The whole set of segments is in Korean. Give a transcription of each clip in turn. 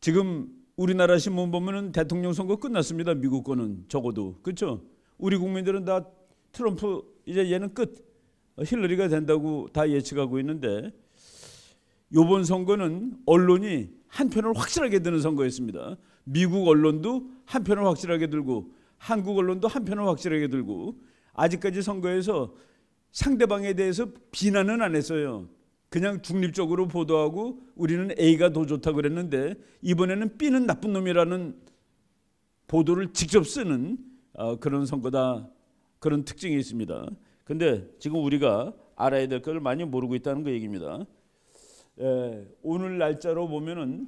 지금 우리나라 신문 보면은 대통령 선거 끝났습니다. 미국 거는 적어도 그렇죠. 우리 국민들은 다 트럼프 이제 얘는 끝 힐러리가 된다고 다 예측하고 있는데 요번 선거는 언론이 한 편을 확실하게 드는 선거였습니다. 미국 언론도 한 편을 확실하게 들고 한국 언론도 한 편을 확실하게 들고 아직까지 선거에서 상대방에 대해서 비난은 안 했어요. 그냥 중립적으로 보도하고 우리는 A가 더 좋다고 그랬는데 이번에는 B는 나쁜 놈이라는 보도를 직접 쓰는 어, 그런 선거다 그런 특징이 있습니다. 근데 지금 우리가 알아야 될 것을 많이 모르고 있다는 그 얘기입니다. 에, 오늘 날짜로 보면은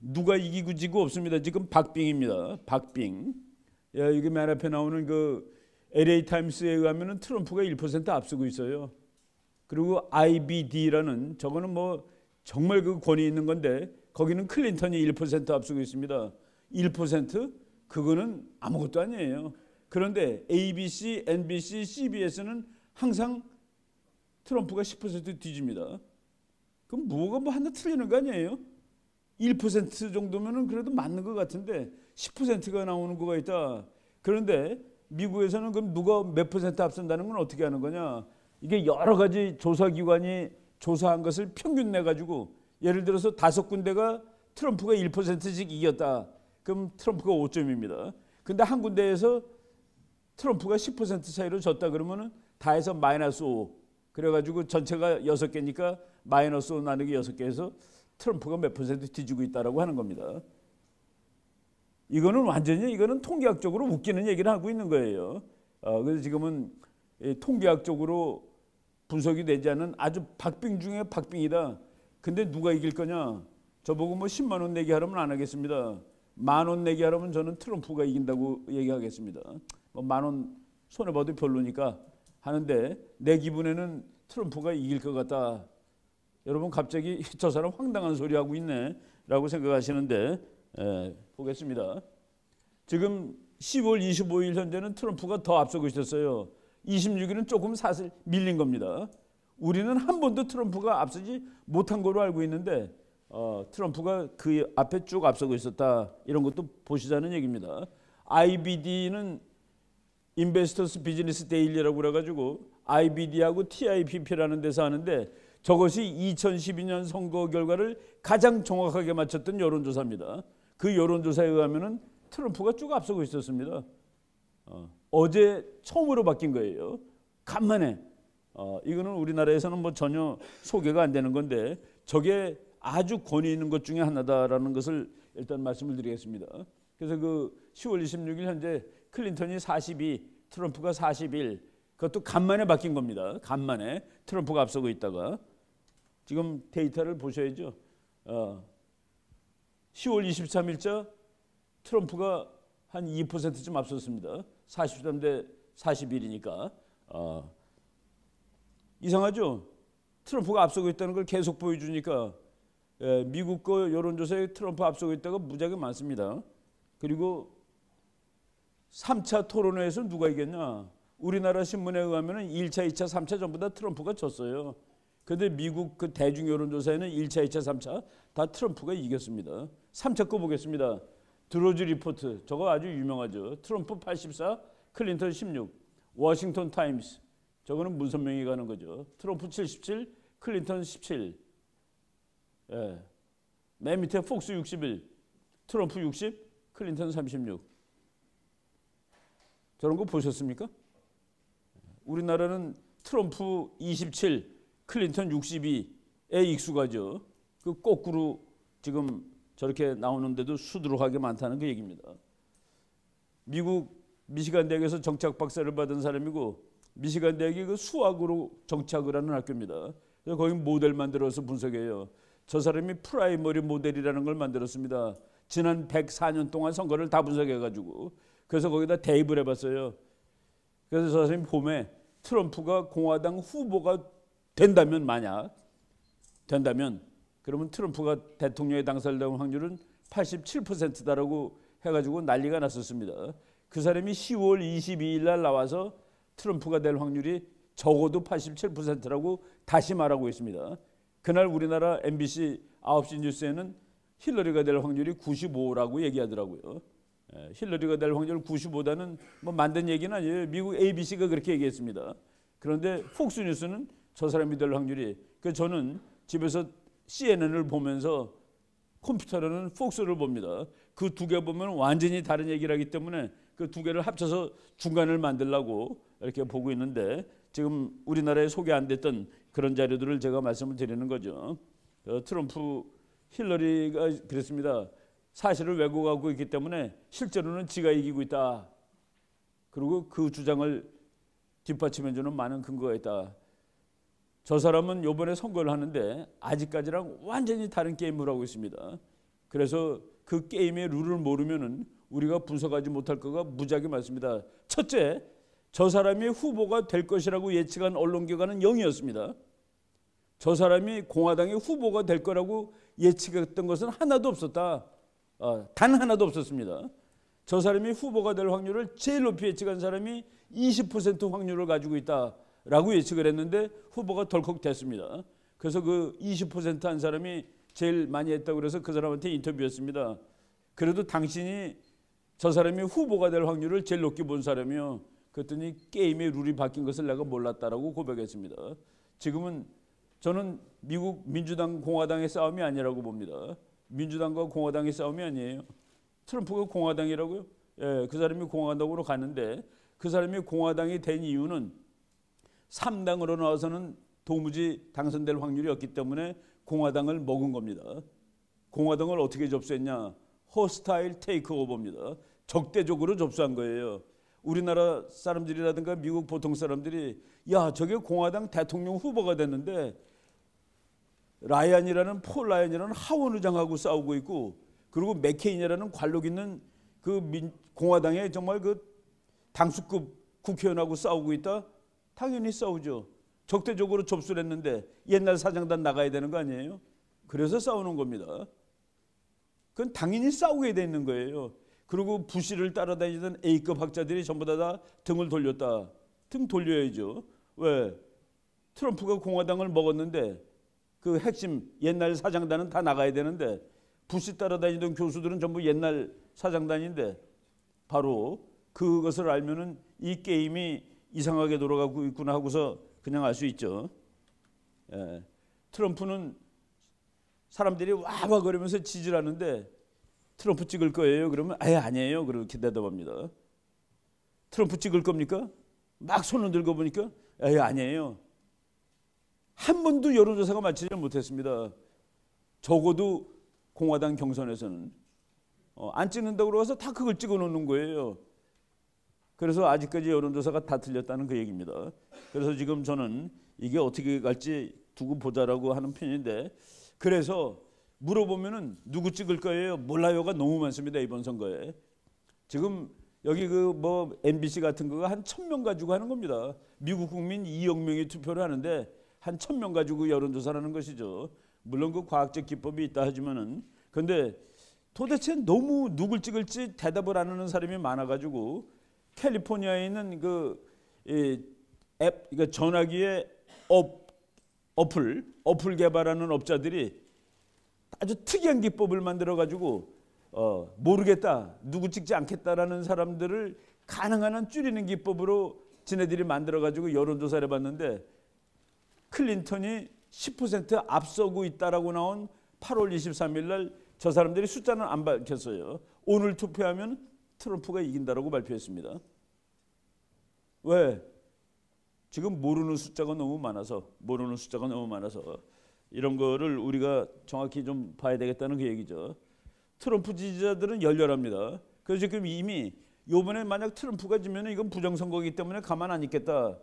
누가 이기고 지고 없습니다. 지금 박빙입니다. 박빙. 예, 이게 맨 앞에 나오는 그 LA 타임스에 의하면은 트럼프가 1% 앞서고 있어요. 그리고 IBD라는 저거는 뭐 정말 그 권위 있는 건데 거기는 클린턴이 1% 앞서고 있습니다. 1% 그거는 아무것도 아니에요. 그런데 ABC, NBC, CBS는 항상 트럼프가 10% 뒤집니다. 그럼 뭐가 뭐 하나 틀리는 거 아니에요? 1% 정도면은 그래도 맞는 것 같은데 10%가 나오는 거가 있다. 그런데 미국에서는 그럼 누가 몇 퍼센트 앞선다는 건 어떻게 하는 거냐? 이게 여러 가지 조사기관이 조사한 것을 평균 내가지고 예를 들어서 다섯 군데가 트럼프가 1%씩 이겼다. 그럼 트럼프가 5점입니다. 근데 한 군데에서 트럼프가 10% 차이로 졌다 그러면은 다 해서 마이너스 5. 그래가지고 전체가 6개니까 마이너스 5 나누기 6개 에서 트럼프가 몇 퍼센트 뒤지고 있다라고 하는 겁니다. 이거는 완전히 이거는 통계학적으로 웃기는 얘기를 하고 있는 거예요. 어, 그래서 지금은 통계학적으로 분석이 되지 않은 아주 박빙 중에 박빙이다. 근데 누가 이길 거냐? 저보고 뭐 10만 원 내기 하려면안 하겠습니다. 만 원 내기 하려면 저는 트럼프가 이긴다고 얘기하겠습니다. 뭐만원 손해 봐도 별로니까 하는데 내 기분에는 트럼프가 이길 것 같다. 여러분 갑자기 저 사람 황당한 소리 하고 있네라고 생각하시는데 에, 예, 보겠습니다. 지금 10월 25일 현재는 트럼프가 더 앞서고 있었어요. 26일은 조금 사실 밀린 겁니다. 우리는 한 번도 트럼프가 앞서지 못한 걸로 알고 있는데 어, 트럼프가 그 앞에 쭉 앞서고 있었다 이런 것도 보시자는 얘기입니다. IBD는 인베스터스 비즈니스 데일리라고 그래가지고 IBD하고 TIPP라는 데서 하는데 저것이 2012년 선거 결과를 가장 정확하게 맞췄던 여론조사입니다. 그 여론조사에 의하면 트럼프가 쭉 앞서고 있었습니다. 어. 어제 처음으로 바뀐 거예요. 간만에. 어, 이거는 우리나라에서는 뭐 전혀 소개가 안 되는 건데 저게 아주 권위 있는 것 중에 하나다라는 것을 일단 말씀을 드리겠습니다. 그래서 그 10월 26일 현재 클린턴이 42, 트럼프가 41. 그것도 간만에 바뀐 겁니다. 간만에 트럼프가 앞서고 있다가 지금 데이터를 보셔야죠. 어, 10월 23일자 트럼프가 한 2%쯤 앞섰습니다. 40점 대 41이니까 어, 이상하죠. 트럼프가 앞서고 있다는 걸 계속 보여주니까 예, 미국 거 여론조사에 트럼프 앞서고 있다가 무지하게 많습니다. 그리고 3차 토론회에서 누가 이겼냐. 우리나라 신문에 의하면 1차, 2차, 3차 전부 다 트럼프가 졌어요. 근데 미국 그 대중 여론조사에는 1차, 2차, 3차 다 트럼프가 이겼습니다. 3차 거 보겠습니다. 드로즈 리포트 저거 아주 유명하죠. 트럼프 84, 클린턴 16, 워싱턴 타임스 저거는 문선명이 가는 거죠. 트럼프 77, 클린턴 17, 예. 맨 밑에 폭스 61, 트럼프 60, 클린턴 36. 저런 거 보셨습니까? 우리나라는 트럼프 27, 클린턴 62에 익숙하죠. 그 거꾸로 지금 저렇게 나오는데도 수두룩하게 많다는 그 얘기입니다. 미국 미시간 대학에서 정착 박사를 받은 사람이고 미시간 대학이 그 수학으로 정착을 하는 학교입니다. 그래서 거기 모델 만들어서 분석해요. 저 사람이 프라이머리 모델이라는 걸 만들었습니다. 지난 104년 동안 선거를 다 분석해가지고 그래서 거기다 대입을 해봤어요. 그래서 저 사람이 봄에 트럼프가 공화당 후보가 된다면 만약 된다면 그러면 트럼프가 대통령에 당선될 확률은 87%다라고 해가지고 난리가 났었습니다. 그 사람이 10월 22일 날 나와서 트럼프가 될 확률이 적어도 87%라고 다시 말하고 있습니다. 그날 우리나라 MBC 9시 뉴스에는 힐러리가 될 확률이 95라고 얘기하더라고요. 예, 힐러리가 될 확률 95다는 뭐 만든 얘기는 아니에요. 미국 ABC가 그렇게 얘기했습니다. 그런데 폭스 뉴스는 저 사람이 될 확률이 그 저는 집에서 CNN을 보면서 컴퓨터로는 폭스를 봅니다. 그 두 개 보면 완전히 다른 얘기를 하기 때문에 그 두 개를 합쳐서 중간을 만들라고 이렇게 보고 있는데 지금 우리나라에 소개 안 됐던 그런 자료들을 제가 말씀을 드리는 거죠. 어, 트럼프 힐러리가 그랬습니다. 사실을 왜곡하고 있기 때문에 실제로는 지가 이기고 있다. 그리고 그 주장을 뒷받침해주는 많은 근거가 있다. 저 사람은 요번에 선거를 하는데 아직까지랑 완전히 다른 게임을 하고 있습니다. 그래서 그 게임의 룰을 모르면은 우리가 분석하지 못할 거가 무지하게 많습니다. 첫째, 저 사람이 후보가 될 것이라고 예측한 언론기관은 0이었습니다. 저 사람이 공화당의 후보가 될 거라고 예측했던 것은 하나도 없었다. 아, 단 하나도 없었습니다. 저 사람이 후보가 될 확률을 제일 높이 예측한 사람이 20% 확률을 가지고 있다. 라고 예측을 했는데 후보가 덜컥 됐습니다. 그래서 그 20%한 사람이 제일 많이 했다고 그래서 그 사람한테 인터뷰했습니다. 그래도 당신이 저 사람이 후보가 될 확률을 제일 높게 본 사람이요. 그랬더니 게임의 룰이 바뀐 것을 내가 몰랐다라고 고백했습니다. 지금은 저는 미국 민주당 공화당의 싸움이 아니라고 봅니다. 민주당과 공화당의 싸움이 아니에요. 트럼프가 공화당이라고요? 예, 그 사람이 공화당으로 가는데 그 사람이 공화당이 된 이유는 3당으로 나와서는 도무지 당선될 확률이 없기 때문에 공화당을 먹은 겁니다. 공화당을 어떻게 접수했냐? 허스타일 테이크오버입니다. 적대적으로 접수한 거예요. 우리나라 사람들이라든가 미국 보통 사람들이 야 저게 공화당 대통령 후보가 됐는데 라이언이라는 폴 라이언이라는 하원 의장하고 싸우고 있고 그리고 맥케인이라는 관록 있는 그 민, 공화당의 정말 그 당수급 국회의원하고 싸우고 있다. 당연히 싸우죠. 적대적으로 접수를 했는데 옛날 사장단 나가야 되는 거 아니에요? 그래서 싸우는 겁니다. 그건 당연히 싸우게 되는 거예요. 그리고 부시를 따라다니던 A급 학자들이 전부 다, 다 등을 돌렸다. 등 돌려야죠. 왜? 트럼프가 공화당을 먹었는데 그 핵심 옛날 사장단은 다 나가야 되는데 부시 따라다니던 교수들은 전부 옛날 사장단인데 바로 그것을 알면은 이 게임이 이상하게 돌아가고 있구나 하고서 그냥 알 수 있죠. 예. 트럼프는 사람들이 와와 거리면서 지지 하는데 트럼프 찍을 거예요. 그러면 아예 아니에요. 그렇게 대답합니다. 트럼프 찍을 겁니까? 막 손을 들고 보니까 아예 아니에요. 한 번도 여론조사가 맞히지 못했습니다. 적어도 공화당 경선에서는 어, 안 찍는다고 그서다 그걸 찍어 놓는 거예요. 그래서 아직까지 여론조사가 다 틀렸다는 그 얘기입니다. 그래서 지금 저는 이게 어떻게 갈지 두고 보자라고 하는 편인데 그래서 물어보면은 누구 찍을 거예요? 몰라요가 너무 많습니다 이번 선거에. 지금 여기 그 뭐 MBC 같은 거가 한 천 명 가지고 하는 겁니다. 미국 국민 2억 명이 투표를 하는데 한 천 명 가지고 그 여론조사라는 것이죠. 물론 그 과학적 기법이 있다 하지만은 근데 도대체 너무 누굴 찍을지 대답을 안 하는 사람이 많아가지고 캘리포니아에 있는 그 앱, 그러니까 전화기의 업, 어플, 어플 개발하는 업자들이 아주 특이한 기법을 만들어 가지고 어, 모르겠다, 누구 찍지 않겠다라는 사람들을 가능한 한 줄이는 기법으로 지네들이 만들어 가지고 여론조사를 해봤는데 클린턴이 10% 앞서고 있다라고 나온 8월 23일 날 저 사람들이 숫자는 안 밝혔어요. 오늘 투표하면 트럼프가 이긴다라고 발표했습니다. 왜? 지금 모르는 숫자가 너무 많아서 모르는 숫자가 너무 많아서 이런 거를 우리가 정확히 좀 봐야 되겠다는 그 얘기죠. 트럼프 지지자들은 열렬합니다. 그래서 지금 이미 요번에 만약 트럼프가 지면 이건 부정선거이기 때문에 가만 안 있겠다.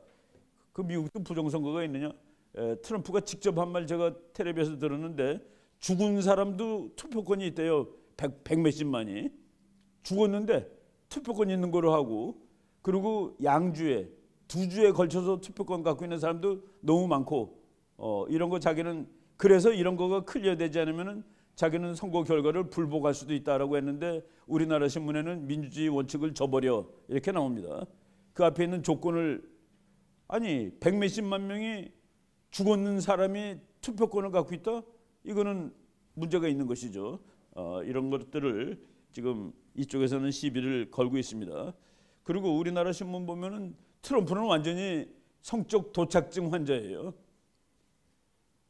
그 미국도 부정선거가 있느냐? 에, 트럼프가 직접 한 말 제가 텔레비에서 들었는데 죽은 사람도 투표권이 있대요. 백, 백 몇십만이. 죽었는데 투표권 있는 거로 하고 그리고 양주에 두 주에 걸쳐서 투표권 갖고 있는 사람도 너무 많고 어, 이런 거 자기는 그래서 이런 거가 클리어되지 않으면은 자기는 선거 결과를 불복할 수도 있다라고 했는데 우리나라 신문에는 민주주의 원칙을 저버려 이렇게 나옵니다. 그 앞에 있는 조건을 아니 백 몇십만 명이 죽었는 사람이 투표권을 갖고 있다? 이거는 문제가 있는 것이죠. 어, 이런 것들을 지금 이쪽에서는 시비를 걸고 있습니다. 그리고 우리나라 신문 보면은 트럼프는 완전히 성적 도착증 환자예요.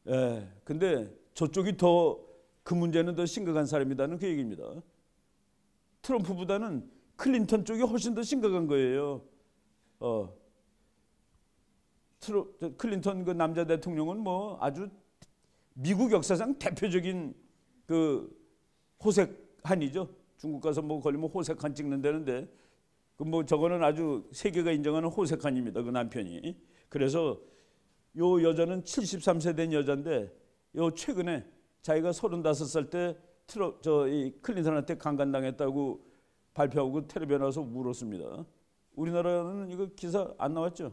예, 근데 저쪽이 더 그 문제는 더 심각한 사람이다는 그 얘기입니다. 트럼프보다는 클린턴 쪽이 훨씬 더 심각한 거예요. 어, 트로, 클린턴 그 남자 대통령은 뭐 아주 미국 역사상 대표적인 그 호색한이죠. 중국 가서 뭐 걸리면 호색한 찍는다는데 그 뭐 저거는 아주 세계가 인정하는 호색한입니다. 그 남편이. 그래서 요 여자는 73세 된 여자인데 요 최근에 자기가 35살 때 트러 저이 클린턴한테 강간당했다고 발표하고 테레비에 나와서 물었습니다 우리나라는 이거 기사 안 나왔죠?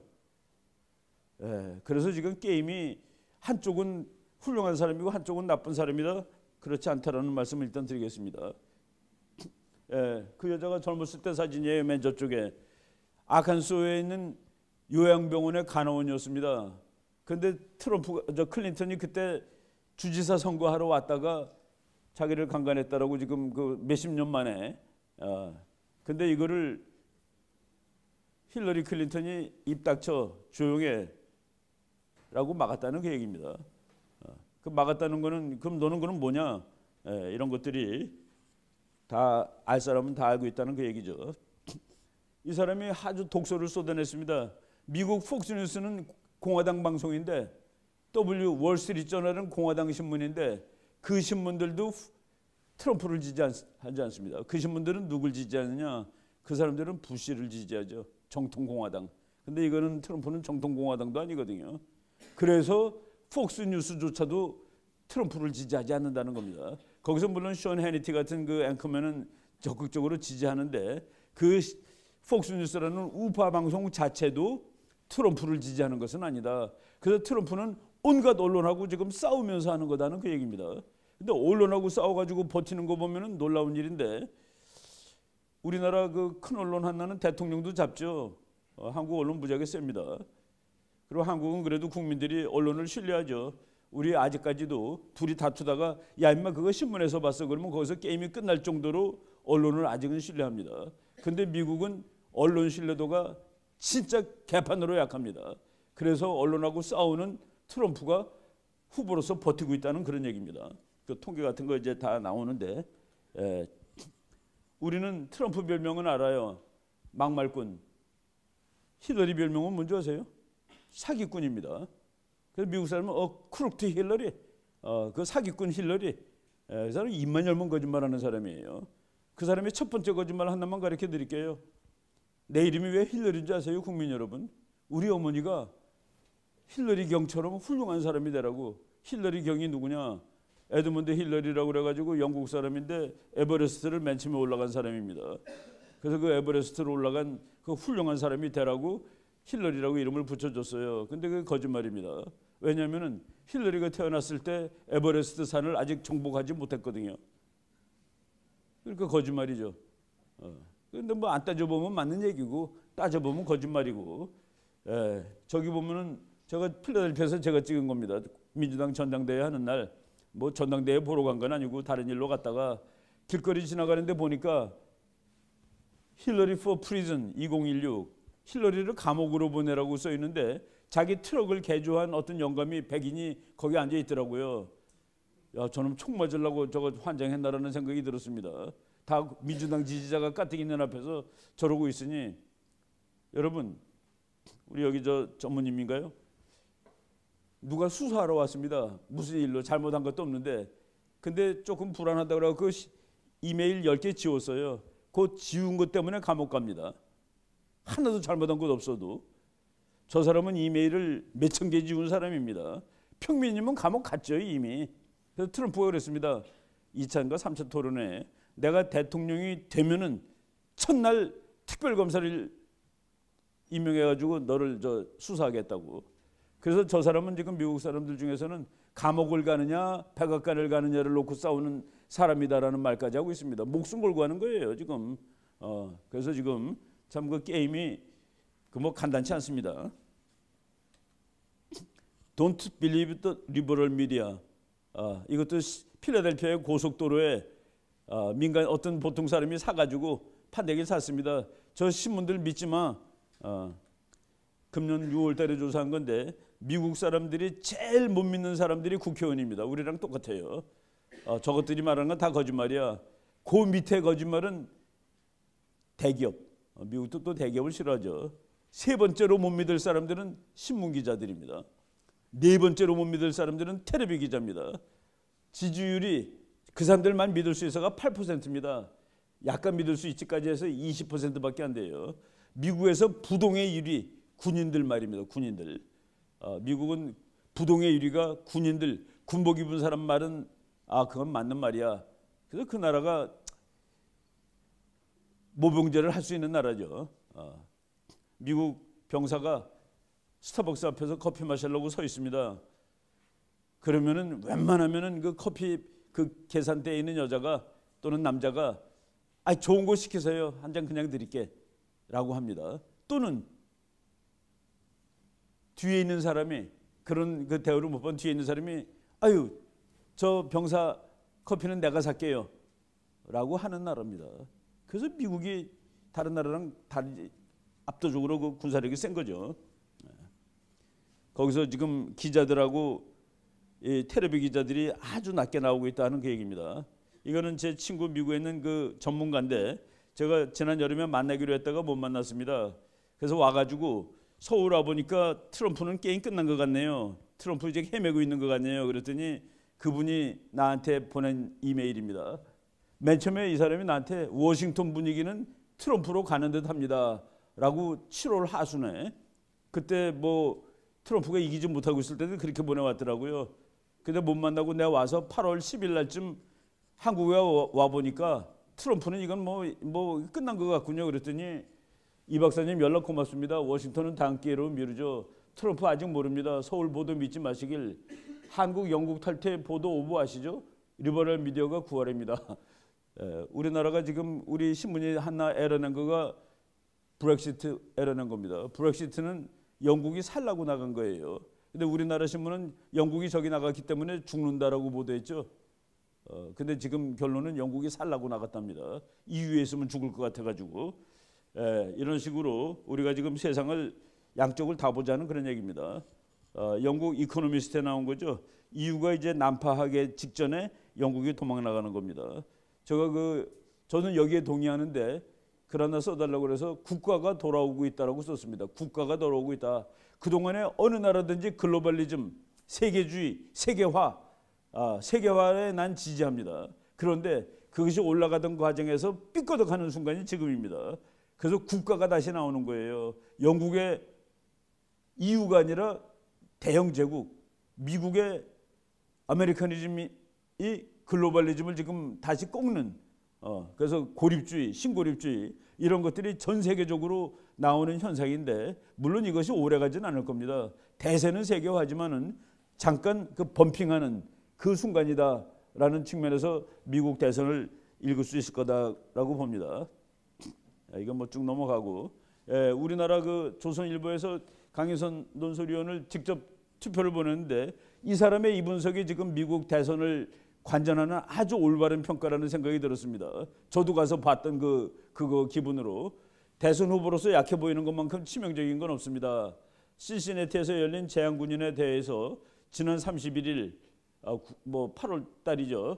예. 그래서 지금 게임이 한쪽은 훌륭한 사람이고 한쪽은 나쁜 사람이다. 그렇지 않다라는 말씀을 일단 드리겠습니다. 예, 그 여자가 젊었을 때 사진이에요. 맨 저쪽에 아칸소에 있는 요양병원의 간호원이었습니다. 근데 트럼프 저 클린턴이 그때 주지사 선거하러 왔다가 자기를 강간했다라고 지금 그 몇십 년 만에 어, 근데 이거를 힐러리 클린턴이 입 닥쳐 조용해라고 막았다는 계획입니다 그 어, 아, 그 막았다는 거는 그럼 너는 그럼 뭐냐 에, 예, 이런 것들이 다알 사람은 다 알고 있다는 그 얘기죠. 이 사람이 아주 독서를 쏟아냈습니다. 미국 폭스뉴스는 공화당 방송인데 W 월스트리트저널은 공화당 신문인데 그 신문들도 트럼프를 지지하지 않습니다. 그 신문들은 누굴 지지하느냐? 그 사람들은 부시를 지지하죠. 정통 공화당. 근데 이거는 트럼프는 정통 공화당도 아니거든요. 그래서 폭스 뉴스조차도 트럼프를 지지하지 않는다는 겁니다. 거기서 물론 쇼 해니티 같은 그 앵커맨은 적극적으로 지지하는데 그 폭스뉴스라는 우파 방송 자체도 트럼프를 지지하는 것은 아니다. 그래서 트럼프는 온갖 언론하고 지금 싸우면서 하는 거다는 그 얘기입니다. 근데 언론하고 싸워가지고 버티는 거 보면은 놀라운 일인데 우리나라 그 큰 언론 하나는 대통령도 잡죠. 어, 한국 언론 무지하게 셉니다. 그리고 한국은 그래도 국민들이 언론을 신뢰하죠. 우리 아직까지도 둘이 다투다가 야 인마 그거 신문에서 봤어 그러면 거기서 게임이 끝날 정도로 언론을 아직은 신뢰합니다. 근데 미국은 언론 신뢰도가 진짜 개판으로 약합니다. 그래서 언론하고 싸우는 트럼프가 후보로서 버티고 있다는 그런 얘기입니다. 그 통계 같은 거 이제 다 나오는데 에, 예. 우리는 트럼프 별명은 알아요. 막말꾼. 히더리 별명은 뭔지 아세요? 사기꾼입니다. 그래서 미국 사람은 어크루트 힐러리 어 그 사기꾼 힐러리 에, 그 사람 입만 열면 거짓말하는 사람이에요. 그 사람의 첫 번째 거짓말 하나만 가르쳐 드릴게요. 내 이름이 왜 힐러리인지 아세요, 국민 여러분? 우리 어머니가 힐러리 경처럼 훌륭한 사람이 되라고 힐러리 경이 누구냐? 에드먼드 힐러리라고 그래가지고 영국 사람인데 에버레스트를 맨 처음에 올라간 사람입니다. 그래서 그 에버레스트로 올라간 그 훌륭한 사람이 되라고 힐러리라고 이름을 붙여줬어요. 근데 그게 거짓말입니다. 왜냐하면 힐러리가 태어났을 때 에버레스트 산을 아직 정복하지 못했거든요. 그러니까 거짓말이죠. 그런데 어. 뭐안 따져보면 맞는 얘기고 따져보면 거짓말이고 예, 저기 보면은 제가 필라델피아에서 제가 찍은 겁니다. 민주당 전당대회 하는 날 뭐 전당대회 보러 간 건 아니고 다른 일로 갔다가 길거리 지나가는데 보니까 힐러리 포 프리즌 2016 힐러리를 감옥으로 보내라고 써 있는데 자기 트럭을 개조한 어떤 영감이 백인이 거기 앉아 있더라고요. 야, 저놈 총 맞으려고 저거 환장했나라는 생각이 들었습니다. 다 민주당 지지자가 까뜩 있는 앞에서 저러고 있으니 여러분 우리 여기 저 전무님인가요? 누가 수사하러 왔습니다. 무슨 일로 잘못한 것도 없는데 근데 조금 불안하다 그러고 그 이메일 10개 지웠어요. 그 지운 것 때문에 감옥 갑니다. 하나도 잘못한 것 없어도 저 사람은 이메일을 몇천개 지운 사람입니다. 평민님은 감옥 갔죠 이미. 그래서 트럼프가 그랬습니다. 2차인가 3차 토론에 내가 대통령이 되면은 첫날 특별 검사를 임명해 가지고 너를 저 수사하겠다고. 그래서 저 사람은 지금 미국 사람들 중에서는 감옥을 가느냐 백악관을 가느냐를 놓고 싸우는 사람이다라는 말까지 하고 있습니다. 목숨 걸고 하는 거예요 지금. 어, 그래서 지금 참그 게임이 그뭐 간단치 않습니다. Don't believe the liberal media. 아, 이것도 필라델피아의 고속도로에 아, 민간 어떤 보통 사람이 사가지고 판대기를 샀습니다. 저 신문들 믿지 마. 아, 금년 6월달에 조사한 건데 미국 사람들이 제일 못 믿는 사람들이 국회의원입니다. 우리랑 똑같아요. 아, 저것들이 말하는 건 다 거짓말이야. 그 밑에 거짓말은 대기업, 어, 미국도 또 대기업을 싫어하죠. 세 번째로 못 믿을 사람들은 신문 기자들입니다. 네 번째로 못 믿을 사람들은 테레비 기자입니다. 지지율이 그 사람들만 믿을 수 있어가 8%입니다. 약간 믿을 수 있지까지 해서 20%밖에 안 돼요. 미국에서 부동의 1위 군인들 말입니다. 군인들. 아, 미국은 부동의 1위가 군인들 군복 입은 사람 말은 아 그건 맞는 말이야. 그래서 그 나라가 모병제를 할 수 있는 나라죠. 어. 미국 병사가 스타벅스 앞에서 커피 마시려고 서 있습니다. 그러면은 웬만하면은 그 커피 그 계산대에 있는 여자가 또는 남자가 아 좋은 거 시키세요 한 잔 그냥 드릴게라고 합니다. 또는 뒤에 있는 사람이 그런 그 대우를 못 본 뒤에 있는 사람이 아유 저 병사 커피는 내가 살게요라고 하는 나라입니다. 그래서 미국이 다른 나라랑 다르 압도적으로 그 군사력이 센 거죠. 네. 거기서 지금 기자들하고 테레비 기자들이 아주 낮게 나오고 있다는 그 얘기입니다. 이거는 제 친구 미국에 있는 그 전문가인데 제가 지난 여름에 만나기로 했다가 못 만났습니다. 그래서 와가지고 서울 와 보니까 트럼프는 게임 끝난 것 같네요. 트럼프 이제 헤매고 있는 것 같네요. 그랬더니 그분이 나한테 보낸 이메일입니다. 맨 처음에 이 사람이 나한테 워싱턴 분위기는 트럼프로 가는 듯 합니다. 라고 7월 하순에 그때 뭐 트럼프가 이기지 못하고 있을 때도 그렇게 보내왔더라고요. 근데 못 만나고 내가 와서 8월 10일 날쯤 한국에 와 보니까 트럼프는 이건 뭐뭐 뭐 끝난 것 같군요. 그랬더니 이 박사님 연락 고맙습니다. 워싱턴은 다음 기회로 미루죠. 트럼프 아직 모릅니다. 서울 보도 믿지 마시길. 한국 영국 탈퇴 보도 오보아시죠 리버럴 미디어가 9월입니다. 우리나라가 지금 우리 신문이 하나 에러낸 거가 브렉시트 에러낸 겁니다. 브렉시트는 영국이 살라고 나간 거예요. 근데 우리나라 신문은 영국이 저기 나갔기 때문에 죽는다라고 보도했죠. 어, 근데 지금 결론은 영국이 살라고 나갔답니다. EU에 있으면 죽을 것 같아가지고 에, 이런 식으로 우리가 지금 세상을 양쪽을 다 보자는 그런 얘기입니다. 어, 영국 이코노미스트에 나온 거죠. EU가 이제 난파하기 직전에 영국이 도망 나가는 겁니다. 제가 그 저는 여기에 동의하는데 그러나 써달라고 그래서 국가가 돌아오고 있다라고 썼습니다. 국가가 돌아오고 있다. 그동안에 어느 나라든지 글로벌리즘, 세계주의, 세계화, 아, 세계화에 난 지지합니다. 그런데 그것이 올라가던 과정에서 삐거덕하는 순간이 지금입니다. 그래서 국가가 다시 나오는 거예요. 영국의 이유가 아니라 대형 제국, 미국의 아메리카니즘이 글로벌리즘을 지금 다시 꺾는 어, 그래서 고립주의, 신고립주의 이런 것들이 전 세계적으로 나오는 현상인데 물론 이것이 오래가진 않을 겁니다. 대세는 세계화지만은 잠깐 그 범핑하는 그 순간이다라는 측면에서 미국 대선을 읽을 수 있을 거다라고 봅니다. 이건 뭐 쭉 넘어가고 예, 우리나라 그 조선일보에서 강혜선 논설위원을 직접 투표를 보냈는데 이 사람의 이 분석이 지금 미국 대선을 관전하는 아주 올바른 평가라는 생각이 들었습니다. 저도 가서 봤던 그 그거 기분으로 대선 후보로서 약해 보이는 것만큼 치명적인 건 없습니다. 시시네티에서 열린 재향군인에 대해서 지난 31일 어, 아, 뭐 8월 달이죠.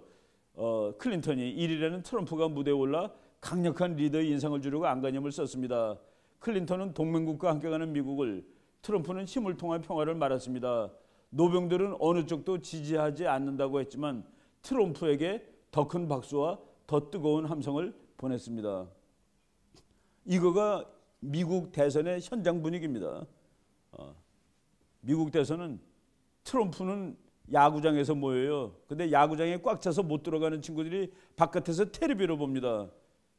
어, 클린턴이 1일에는 트럼프가 무대에 올라 강력한 리더의 인상을 주려고 안간힘을 썼습니다. 클린턴은 동맹국과 함께 가는 미국을 트럼프는 힘을 통한 평화를 말했습니다. 노병들은 어느 쪽도 지지하지 않는다고 했지만 트럼프에게 더 큰 박수와 더 뜨거운 함성을 보냈습니다. 이거가 미국 대선의 현장 분위기입니다. 어, 미국 대선은 트럼프는 야구장에서 모여요. 근데 야구장에 꽉 차서 못 들어가는 친구들이 바깥에서 테레비로 봅니다.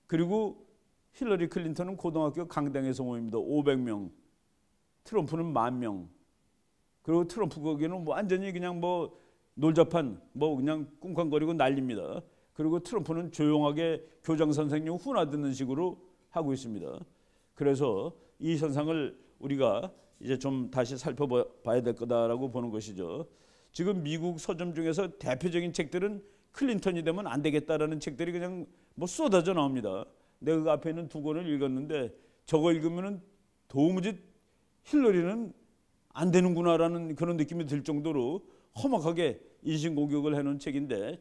그리고 힐러리 클린턴은 고등학교 강당에서 모입니다. 500명. 트럼프는 만 명. 그리고 트럼프 거기는 완전히 그냥 뭐 놀자판 뭐 그냥 꿍쾅거리고 난립니다. 그리고 트럼프는 조용하게 교장 선생님 훈화 듣는 식으로 하고 있습니다. 그래서 이 현상을 우리가 이제 좀 다시 살펴봐야 될 거다라고 보는 것이죠. 지금 미국 서점 중에서 대표적인 책들은 클린턴이 되면 안 되겠다라는 책들이 그냥 뭐 쏟아져 나옵니다. 내가 그 앞에 있는 두 권을 읽었는데 저거 읽으면 도무지 힐러리는 안 되는구나라는 그런 느낌이 들 정도로 험악하게 인신공격을 해놓은 책인데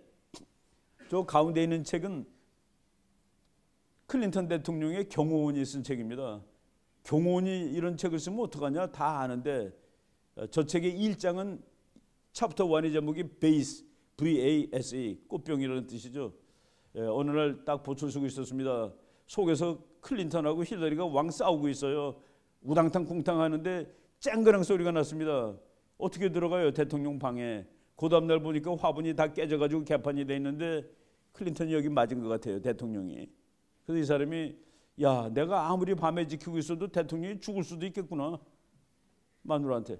저 가운데 있는 책은 클린턴 대통령의 경호원이 쓴 책입니다. 경호원이 이런 책을 쓰면 어떡하냐 다 아는데 저 책의 1장은 챕터 1의 제목이 베이스 VASE e, 꽃병이라는 뜻이죠. 예, 어느 날딱 보초를 쓰고 있었습니다. 속에서 클린턴하고 힐러리가 왕 싸우고 있어요. 우당탕 쿵탕 하는데 쨍그랑 소리가 났습니다. 어떻게 들어가요? 대통령 방에. 그 다음날 보니까 화분이 다 깨져가지고 개판이 돼 있는데 클린턴이 여기 맞은 것 같아요. 대통령이. 그래서 이 사람이 야 내가 아무리 밤에 지키고 있어도 대통령이 죽을 수도 있겠구나. 마누라한테.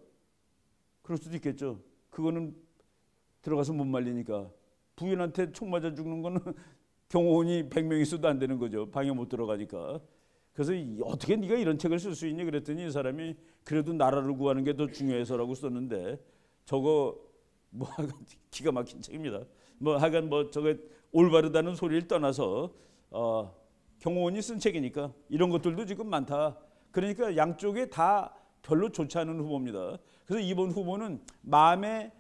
그럴 수도 있겠죠. 그거는 들어가서 못 말리니까. 부인한테 총 맞아 죽는 거는 경호원이 100명 있어도 안 되는 거죠. 방에 못 들어가니까. 그래서 어떻게 네가 이런 책을 쓸 수 있냐 그랬더니 이 사람이 그래도 나라를 구하는 게 더 중요해서라고 썼는데 저거 뭐 하간 기가 막힌 책입니다. 뭐 하여간 뭐 저게 올바르다는 소리를 떠나서 어, 경호원이 쓴 책이니까 이런 것들도 지금 많다. 그러니까 양쪽에 다 별로 좋지 않은 후보입니다. 그래서 이번 후보는 마음에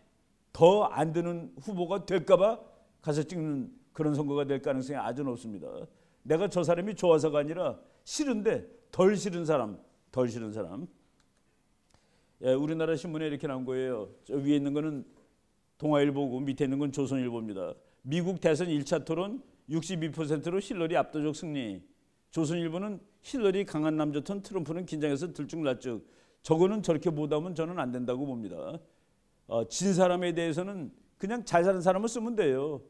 더 안 드는 후보가 될까봐 가서 찍는 그런 선거가 될 가능성이 아주 높습니다. 내가 저 사람이 좋아서가 아니라 싫은데 덜 싫은 사람, 덜 싫은 사람. 예, 우리나라 신문에 이렇게 나온 거예요. 저 위에 있는 거는 동아일보고 밑에 있는 건 조선일보입니다. 미국 대선 1차 토론 62%로 힐러리 압도적 승리. 조선일보는 힐러리 강한 남자턴 트럼프는 긴장해서 들쭉날쭉. 저거는 저렇게 보다 하면 저는 안 된다고 봅니다. 어, 진 사람에 대해서는 그냥 잘 사는 사람을 쓰면 돼요.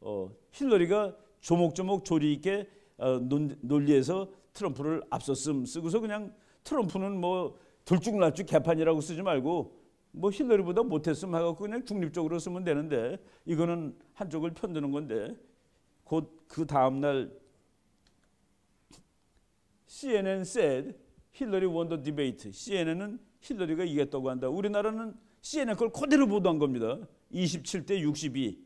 어, 힐러리가 조목조목 조리 있게 어, 논, 논리에서 트럼프를 앞섰음 쓰고서 그냥 트럼프는 뭐 들쭉날쭉 개판이라고 쓰지 말고 뭐 힐러리보다 못했음 하고 그냥 중립적으로 쓰면 되는데 이거는 한쪽을 편드는 건데 곧 그 다음 날 CNN said 힐러리 원더 디베이트 CNN은 힐러리가 이겼다고 한다. 우리나라는 CNN 그걸 그대로 보도한 겁니다. 27대 62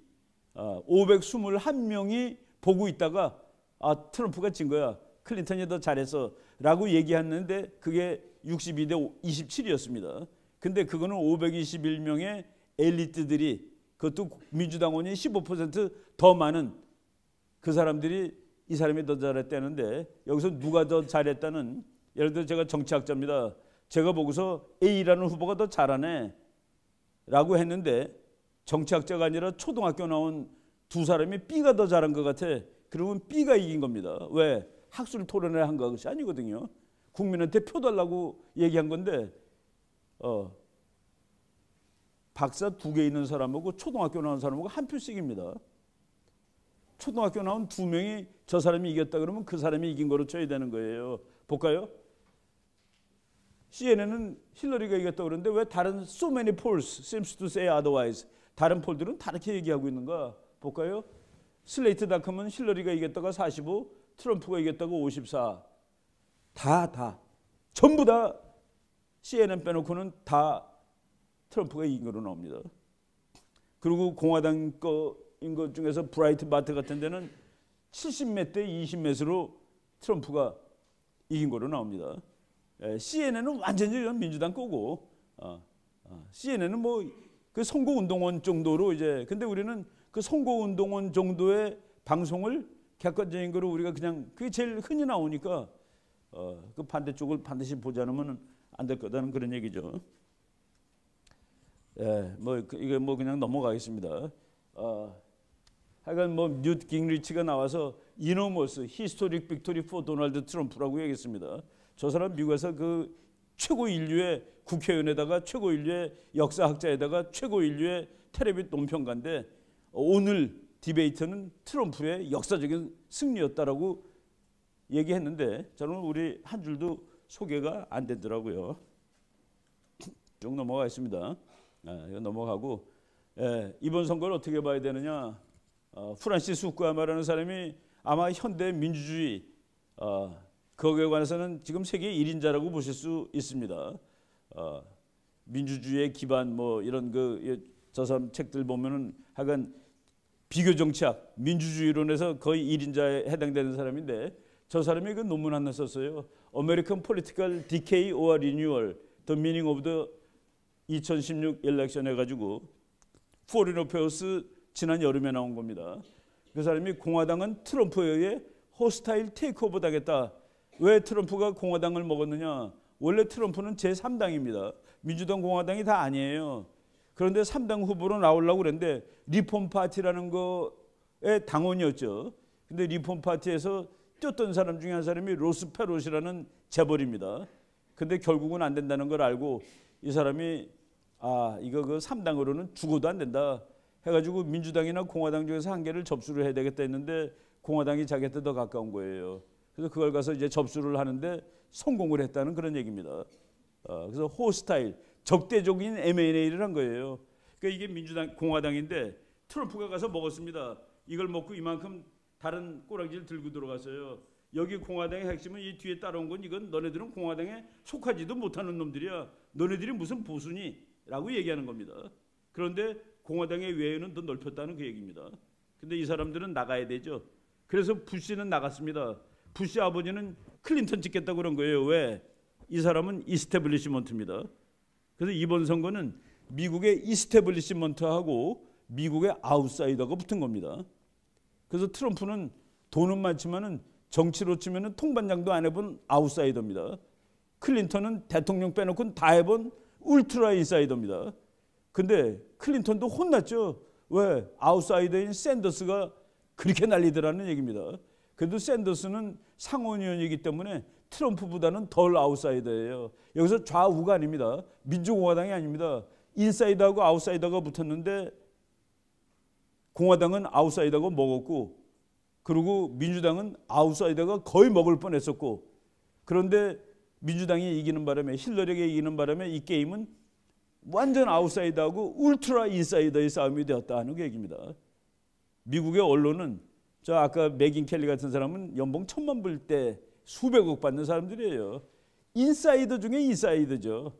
아, 521명이 보고 있다가 아 트럼프가 진 거야. 클린턴이 더 잘해서라고 얘기했는데 그게 62대 27이었습니다. 근데 그거는 521명의 엘리트들이 그것도 민주당원이 15%더 많은 그 사람들이 이 사람이 더 잘했다는데 여기서 누가 더 잘했다는 예를 들어 제가 정치학자입니다. 제가 보고서 A라는 후보가 더 잘하네 라고 했는데 정치학자가 아니라 초등학교 나온 두 사람이 B가 더 잘한 것 같아. 그러면 B가 이긴 겁니다. 왜? 학술 토론을 한 것이 아니거든요. 국민한테 표 달라고 얘기한 건데 어, 박사 두 개 있는 사람하고 초등학교 나온 사람하고 한 표씩입니다. 초등학교 나온 두 명이 저 사람이 이겼다 그러면 그 사람이 이긴 거로 쳐야 되는 거예요. 볼까요? CNN은 힐러리가 이겼다 그러는데 왜 다른 so many polls seems to say otherwise 다른 폴들은 다르게 얘기하고 있는가 볼까요? 슬레이트닷컴은 힐러리가 이겼다가 45, 트럼프가 이겼다고 54. 다, 다. 전부 다 CNN 빼놓고는 다 트럼프가 이긴 거로 나옵니다. 그리고 공화당 거인 것 중에서 브라이트 바트 같은 데는 70몇 대 20몇으로 트럼프가 이긴 거로 나옵니다. 예, CNN은 완전히 민주당 거고 어, 어, CNN은 뭐그 선거운동원 정도로 이제 근데 우리는 그 선거운동원 정도의 방송을 객관적인 거를 우리가 그냥 그게 제일 흔히 나오니까 어, 그 반대쪽을 반드시 보지 않으면 안 될 거다는 그런 얘기죠. 예, 뭐 그, 이거뭐 그냥 넘어가겠습니다. 어, 하여간 뭐뉴 깅리치가 나와서 이노머스 히스토릭 빅토리 포 도널드 트럼프라고 얘기했습니다. 저 사람 미국에서 그 최고 인류의 국회의원에다가 최고 인류의 역사학자에다가 최고 인류의 테레비 논평가인데 오늘 디베이트는 트럼프의 역사적인 승리였다라고 얘기했는데 저는 우리 한 줄도 소개가 안 되더라고요. 쭉 넘어가겠습니다. 아, 이거 넘어가고 예, 이번 선거를 어떻게 봐야 되느냐? 어, 프란시스 후쿠야마라는 사람이 아마 현대 민주주의 어, 거기에 관해서는 지금 세계 1인자라고 보실 수 있습니다. 어, 민주주의의 기반 뭐 이런 그저 사람 책들 보면은 하여간 비교 정치학 민주주의론에서 거의 1인자에 해당되는 사람인데 저 사람이 그 논문 하나 썼어요. American Political Decay or Renewal: The Meaning of the 2016 Election 해가지고 포린 어페어스 지난 여름에 나온 겁니다. 그 사람이 공화당은 트럼프에 의해 호스타일 테이크오버 당했다. 왜 트럼프가 공화당을 먹었느냐? 원래 트럼프는 제3당입니다. 민주당 공화당이 다 아니에요. 그런데 3당 후보로 나오려고 그랬는데 리폼 파티라는 거에 당원이었죠. 근데 리폼 파티에서 뛰었던 사람 중에 한 사람이 로스 페롯이라는 재벌입니다. 근데 결국은 안 된다는 걸 알고 이 사람이 아 이거 그 3당으로는 죽어도 안 된다 해가지고 민주당이나 공화당 중에서 한 개를 접수를 해야 되겠다 했는데 공화당이 자기한테 더 가까운 거예요. 그래서 그걸 가서 이제 접수를 하는데 성공을 했다는 그런 얘기입니다. 어, 그래서 호스타일 적대적인 M&A를 한 거예요. 그러니까 이게 민주당 공화당인데 트럼프가 가서 먹었습니다. 이걸 먹고 이만큼 다른 꼬랑지를 들고 들어갔어요. 여기 공화당의 핵심은 이 뒤에 따라온 건 이건 너네들은 공화당에 속하지도 못하는 놈들이야. 너네들이 무슨 보수니? 라고 얘기하는 겁니다. 그런데 공화당의 외에는더 넓혔다는 그 얘기입니다. 근데 이 사람들은 나가야 되죠. 그래서 부시는 나갔습니다. 부시 아버지는 클린턴 찍겠다고 그런 거예요. 왜? 이 사람은 이스테블리시먼트입니다. 그래서 이번 선거는 미국의 이스테블리시먼트하고 미국의 아웃사이더가 붙은 겁니다. 그래서 트럼프는 돈은 많지만은 정치로 치면은 통반장도 안 해본 아웃사이더입니다. 클린턴은 대통령 빼놓고는 다 해본 울트라 인사이더입니다. 근데 클린턴도 혼났죠. 왜? 아웃사이더인 샌더스가 그렇게 날리더라는 얘기입니다. 그래도 샌더스는 상원의원이기 때문에 트럼프보다는 덜 아웃사이더예요. 여기서 좌우가 아닙니다. 민주공화당이 아닙니다. 인사이더하고 아웃사이더가 붙었는데 공화당은 아웃사이더가 먹었고 그리고 민주당은 아웃사이더가 거의 먹을 뻔했었고 그런데 민주당이 이기는 바람에 힐러리가 이기는 바람에 이 게임은 완전 아웃사이더하고 울트라 인사이더의 싸움이 되었다 하는 얘기입니다. 미국의 언론은 저 아까 맥인 켈리 같은 사람은 연봉 천만 불때 수백억 받는 사람들이에요. 인사이더 중에 인사이더죠.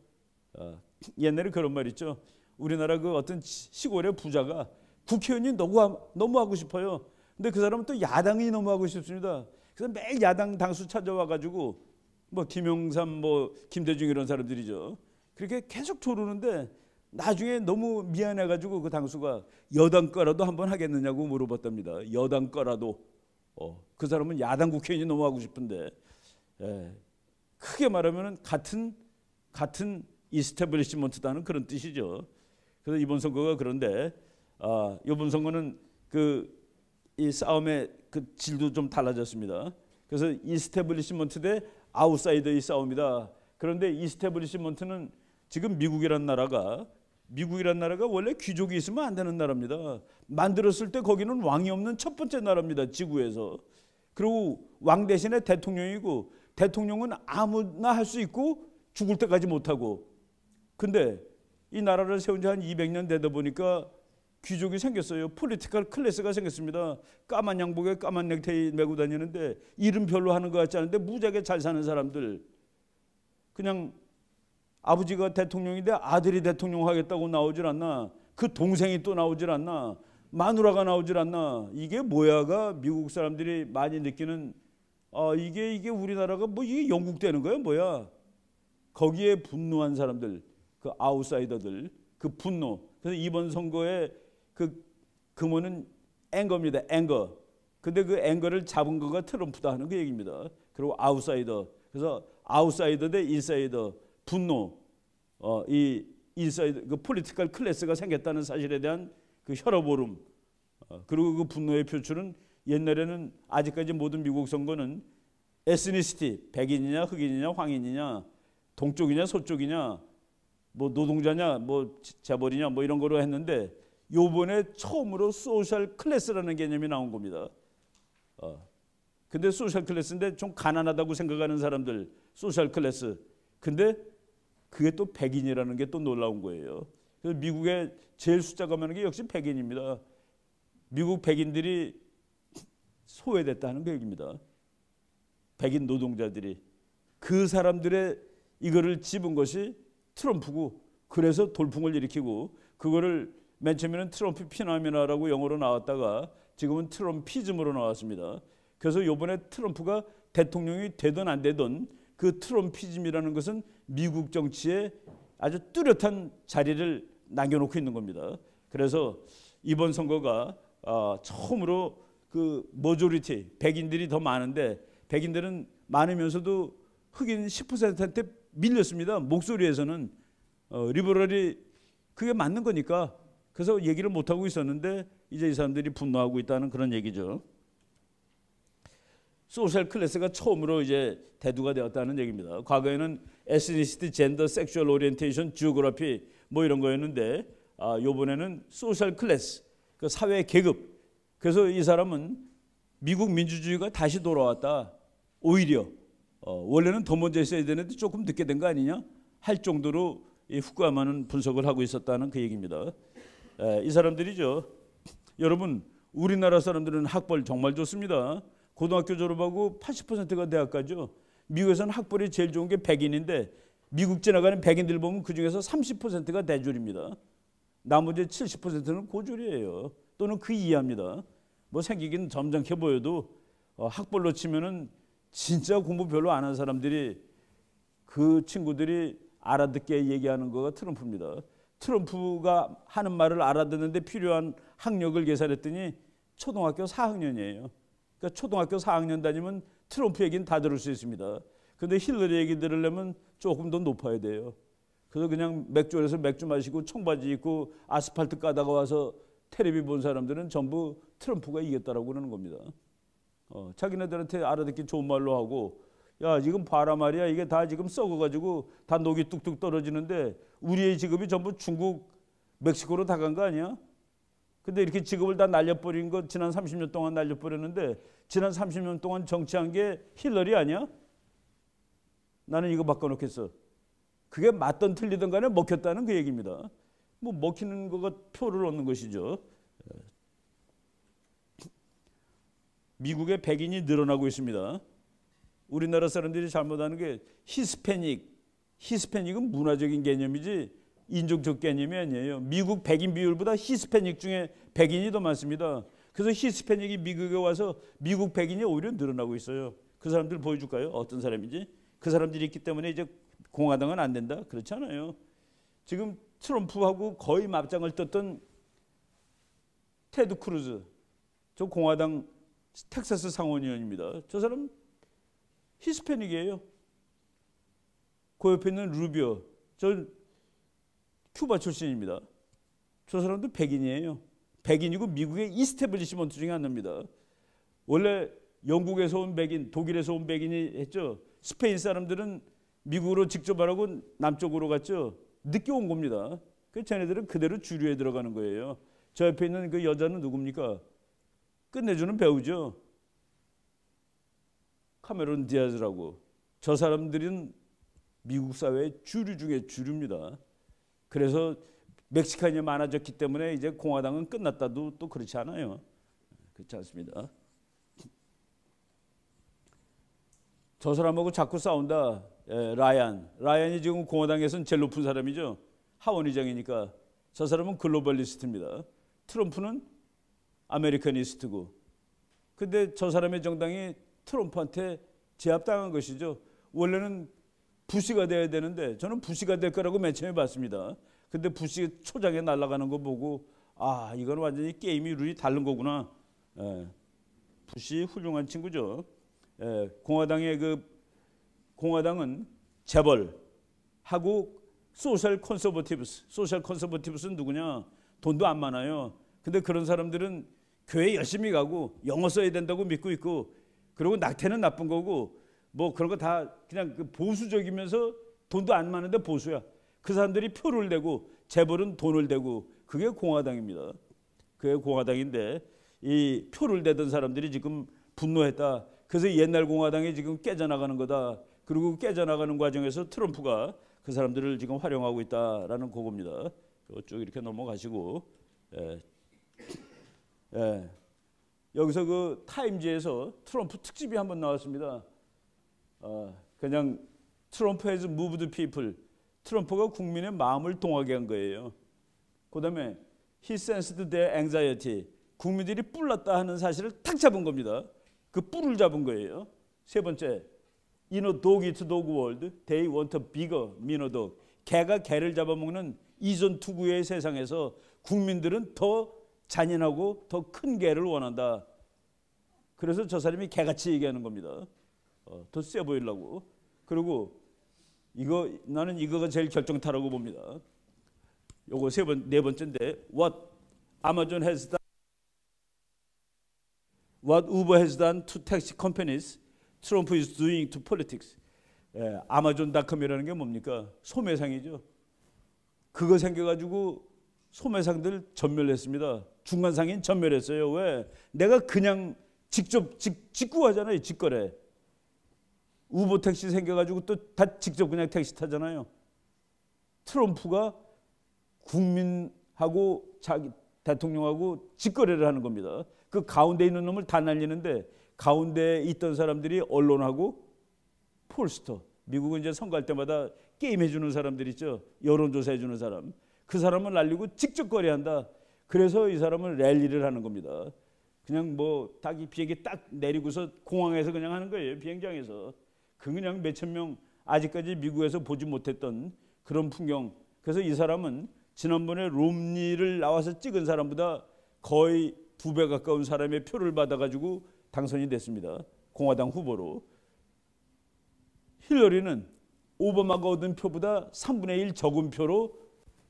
어, 옛날에 그런 말 있죠. 우리나라 그 어떤 시골의 부자가 국회의원이 너무, 너무 하고 싶어요. 근데 그 사람은 또 야당이 너무 하고 싶습니다. 그래서 매일 야당 당수 찾아와 가지고 뭐 김영삼 뭐 김대중 이런 사람들이죠. 그렇게 계속 조르는데 나중에 너무 미안해 가지고 그 당수가 여당 거라도 한번 하겠느냐고 물어봤답니다. 여당 거라도 어, 그 사람은 야당 국회의원이 너무 하고 싶은데 예, 크게 말하면 같은 같은 이스테블리시먼트다는 그런 뜻이죠. 그래서 이번 선거가 그런데 아, 이번 선거는 그 이 싸움의 그 질도 좀 달라졌습니다. 그래서 이스테블리시먼트 대 아웃사이더의 싸움이다. 그런데 이스테블리시먼트는 지금 미국이란 나라가 미국이란 나라가 원래 귀족이 있으면 안 되는 나라입니다. 만들었을 때 거기는 왕이 없는 첫 번째 나라입니다. 지구에서. 그리고 왕 대신에 대통령이고 대통령은 아무나 할 수 있고 죽을 때까지 못하고. 근데 이 나라를 세운 지 한 200년 되다 보니까 귀족이 생겼어요. 폴리티컬 클래스가 생겼습니다. 까만 양복에 까만 넥타이 메고 다니는데 이름 별로 하는 것 같지 않은데 무지하게 잘 사는 사람들. 그냥 아버지가 대통령인데 아들이 대통령 하겠다고 나오질 않나. 그 동생이 또 나오질 않나. 마누라가 나오질 않나. 이게 뭐야가 미국 사람들이 많이 느끼는 어, 이게 이게 우리나라가 뭐 이게 영국 되는 거야, 뭐야? 거기에 분노한 사람들, 그 아웃사이더들, 그 분노. 그래서 이번 선거에 그 금호는 앵거입니다. 앵거. 근데 그 앵거를 잡은 거가 트럼프다 하는 그 얘기입니다. 그리고 아웃사이더. 그래서 아웃사이더 대 인사이더. 분노, 어, 이 인사이드 그 폴리티컬 클래스가 생겼다는 사실에 대한 그 혈어보름 어, 그리고 그 분노의 표출은 옛날에는 아직까지 모든 미국 선거는 에스니시티 백인이냐 흑인이냐 황인이냐 동쪽이냐 서쪽이냐 뭐 노동자냐 뭐 재벌이냐 뭐 이런 거로 했는데 요번에 처음으로 소셜 클래스라는 개념이 나온 겁니다. 어. 근데 소셜 클래스인데 좀 가난하다고 생각하는 사람들 소셜 클래스. 근데 그게 또 백인이라는 게 또 놀라운 거예요. 그래서 미국의 제일 숫자가 많은 게 역시 백인입니다. 미국 백인들이 소외됐다는 그 얘기입니다. 백인 노동자들이 그 사람들의 이거를 집은 것이 트럼프고 그래서 돌풍을 일으키고 그거를 맨 처음에는 트럼프 피나미나라고 영어로 나왔다가 지금은 트럼피즘으로 나왔습니다. 그래서 요번에 트럼프가 대통령이 되든 안 되든 그 트럼피즘이라는 것은 미국 정치에 아주 뚜렷한 자리를 남겨놓고 있는 겁니다. 그래서 이번 선거가 어, 처음으로 그모조리티 백인들이 더 많은데 백인들은 많으면서도 흑인 10%한테 밀렸습니다. 목소리에서는 어, 리버럴이 그게 맞는 거니까 그래서 얘기를 못 하고 있었는데 이제 이 사람들이 분노하고 있다는 그런 얘기죠. 소셜 클래스가 처음으로 이제 대두가 되었다는 얘기입니다. 과거에는 에스니시티, 젠더, 섹슈얼 오리엔테이션, 지오그래피 뭐 이런 거였는데 아, 요번에는 소셜 클래스, 그 사회 계급. 그래서 이 사람은 미국 민주주의가 다시 돌아왔다. 오히려 어, 원래는 더 먼저 있어야 되는데 조금 늦게 된 거 아니냐 할 정도로 이후쿠아마은 분석을 하고 있었다는 그 얘기입니다. 에, 이 사람들이죠. 여러분 우리나라 사람들은 학벌 정말 좋습니다. 고등학교 졸업하고 80%가 대학 가죠. 미국에서는 학벌이 제일 좋은 게 백인인데 미국 지나가는 백인들 보면 그 중에서 30%가 대졸입니다. 나머지 70%는 고졸이에요. 또는 그 이하입니다. 뭐 생기긴 점잖게 보여도 어, 학벌로 치면은 진짜 공부 별로 안 한 사람들이 그 친구들이 알아듣게 얘기하는 거가 트럼프입니다. 트럼프가 하는 말을 알아듣는데 필요한 학력을 계산했더니 초등학교 4학년이에요. 그러니까 초등학교 4학년 다니면 트럼프 얘기는 다 들을 수 있습니다. 근데 힐러리 얘기 들으려면 조금 더 높아야 돼요. 그래서 그냥 맥주에서 맥주 마시고 청바지 입고 아스팔트 까다가 와서 테레비 본 사람들은 전부 트럼프가 이겼다라고 그러는 겁니다. 어, 자기네들한테 알아듣기 좋은 말로 하고 야 지금 봐라 말이야 이게 다 지금 썩어가지고 다 녹이 뚝뚝 떨어지는데 우리의 지급이 전부 중국 멕시코로 다 간 거 아니야? 근데 이렇게 직업을 다 날려버린 거 지난 30년 동안 날려버렸는데 지난 30년 동안 정치한 게 힐러리 아니야? 나는 이거 바꿔놓겠어. 그게 맞든 틀리든 간에 먹혔다는 그 얘기입니다. 뭐 먹히는 거가 표를 얻는 것이죠. 미국의 백인이 늘어나고 있습니다. 우리나라 사람들이 잘못하는 게 히스패닉. 히스패닉은 문화적인 개념이지 인종적 개념이 아니에요. 미국 백인 비율보다 히스패닉 중에 백인이 더 많습니다. 그래서 히스패닉이 미국에 와서 미국 백인이 오히려 늘어나고 있어요. 그 사람들 보여줄까요? 어떤 사람인지. 그 사람들이 있기 때문에 이제 공화당은 안 된다. 그렇잖아요. 지금 트럼프하고 거의 맞짱을 떴던 테드 크루즈. 저 공화당 텍사스 상원의원입니다. 저 사람 히스패닉이에요. 그 옆에 있는 루비어저 큐바 출신입니다. 저 사람도 백인이에요. 백인이고 미국의 이스테블리시먼트 중에 하나입니다. 원래 영국에서 온 백인, 독일에서 온 백인이 했죠. 스페인 사람들은 미국으로 직접 하라고 남쪽으로 갔죠. 늦게 온 겁니다. 그 쟤네들은 그대로 주류에 들어가는 거예요. 저 옆에 있는 그 여자는 누굽니까? 끝내주는 배우죠. 카메론 디아즈라고. 저 사람들은 미국 사회의 주류 중에 주류입니다. 그래서 멕시칸이 많아졌기 때문에 이제 공화당은 끝났다도 또 그렇지 않아요. 그렇지 않습니다. 저 사람하고 자꾸 싸운다. 예, 라얀. 라얀이 지금 공화당에서는 제일 높은 사람이죠. 하원의장이니까. 저 사람은 글로벌리스트입니다. 트럼프는 아메리카니스트고. 근데 저 사람의 정당이 트럼프한테 제압당한 것이죠. 원래는 부시가 돼야 되는데 저는 부시가 될 거라고 맨 처음에 봤습니다. 근데 부시 초장에 날아가는 거 보고 아 이건 완전히 게임이 룰이 다른 거구나. 예, 부시 훌륭한 친구죠. 예, 공화당의 그 공화당은 재벌 하고 소셜 컨서버티브스. 소셜 컨서버티브스는 누구냐? 돈도 안 많아요. 근데 그런 사람들은 교회 열심히 가고 영어 써야 된다고 믿고 있고 그리고 낙태는 나쁜 거고 뭐 그런 거 다 그냥 그 보수적이면서 돈도 안 많은데 보수야. 그 사람들이 표를 내고 재벌은 돈을 대고 그게 공화당입니다. 그게 공화당인데 이 표를 대던 사람들이 지금 분노했다. 그래서 옛날 공화당이 지금 깨져나가는 거다. 그리고 깨져나가는 과정에서 트럼프가 그 사람들을 지금 활용하고 있다라는 그겁니다. 쭉 이렇게 넘어가시고 예. 예. 여기서 그타임즈에서 트럼프 특집이 한번 나왔습니다. 어, 그냥 트럼프 에즈 무브드 피플 트럼프가 국민의 마음을 동하게 한 거예요. 그다음에 he sensed their anxiety 국민들이 뿔났다 하는 사실을 탁 잡은 겁니다. 그 뿔을 잡은 거예요. 세 번째 in a dog eat dog world they want a bigger meaner dog 개가 개를 잡아먹는 이전 투구의 세상에서 국민들은 더 잔인하고 더 큰 개를 원한다. 그래서 저 사람이 개같이 얘기하는 겁니다. 어, 더세 보이려고. 그리고 이거 나는 이거가 제일 결정타라고 봅니다. 요거 세 번 네 번째인데 what Amazon has done what Uber has done to taxi companies Trump is doing to politics. 예, 아마존닷컴이라는 게 뭡니까? 소매상이죠. 그거 생겨가지고 소매상들 전멸했습니다. 중간상인 전멸했어요. 왜? 내가 그냥 직접 직, 직구하잖아요. 직거래. 우버 택시 생겨가지고 또 다 직접 그냥 택시 타잖아요. 트럼프가 국민하고 자기 대통령하고 직거래를 하는 겁니다. 그 가운데 있는 놈을 다 날리는데 가운데 있던 사람들이 언론하고 폴스터 미국은 이제 선거할 때마다 게임해 주는 사람들 있죠. 여론조사 해 주는 사람. 그 사람을 날리고 직접 거래한다. 그래서 이 사람은 랠리를 하는 겁니다. 그냥 뭐딱이 비행기 딱 내리고서 공항에서 그냥 하는 거예요. 비행장에서. 그냥 몇 천 명 아직까지 미국에서 보지 못했던 그런 풍경. 그래서 이 사람은 지난번에 롬니를 나와서 찍은 사람보다 거의 두 배 가까운 사람의 표를 받아가지고 당선이 됐습니다. 공화당 후보로. 힐러리는 오바마가 얻은 표보다 3분의 1 적은 표로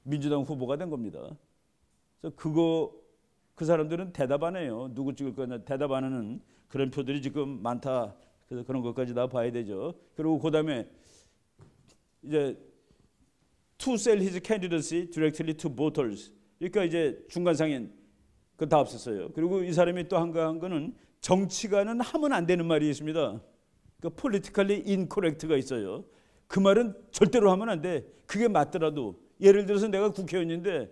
민주당 후보가 된 겁니다. 그래서 그거 그 사람들은 대답 안 해요. 누구 찍을 거냐 대답 안 하는 그런 표들이 지금 많다. 그래서 그런 것까지 다 봐야 되죠. 그리고 그다음에 이제 to sell his candidacy directly to voters. 그러니까 이제 중간상인 그 다 없었어요. 그리고 이 사람이 또 한가한 거는 정치가는 하면 안 되는 말이 있습니다. 그러니까 politically incorrect가 있어요. 그 말은 절대로 하면 안 돼. 그게 맞더라도 예를 들어서 내가 국회의원인데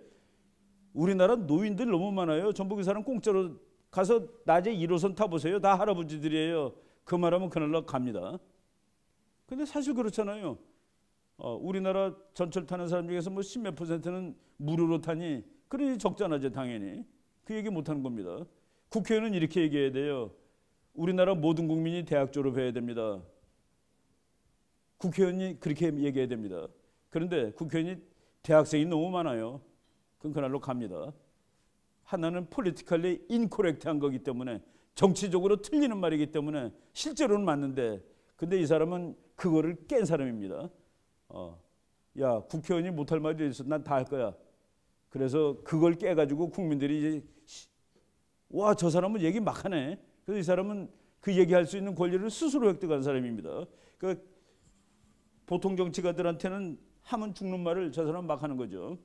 우리나라 노인들 너무 많아요. 전부 그 사람 공짜로 가서 낮에 1호선 타보세요. 다 할아버지들이에요. 그 말하면 그날로 갑니다. 근데 사실 그렇잖아요. 어, 우리나라 전철 타는 사람 중에서 뭐 십몇 퍼센트는 무료로 타니 그러니 적잖아죠 당연히. 그 얘기 못하는 겁니다. 국회의원은 이렇게 얘기해야 돼요. 우리나라 모든 국민이 대학 졸업해야 됩니다. 국회의원이 그렇게 얘기해야 됩니다. 그런데 국회의원이 대학생이 너무 많아요. 그건 그날로 갑니다. 하나는 폴리티컬리 인코렉트한 거기 때문에 정치적으로 틀리는 말이기 때문에 실제로는 맞는데 근데 이 사람은 그거를 깬 사람입니다. 어, 야 국회의원이 못할 말이 있어 난 다 할 거야. 그래서 그걸 깨가지고 국민들이 이제 와저 사람은 얘기 막하네. 그래서 이 사람은 그 얘기할 수 있는 권리를 스스로 획득한 사람입니다. 그러니까 보통 정치가들한테는 하면 죽는 말을 저 사람 막 하는 거죠.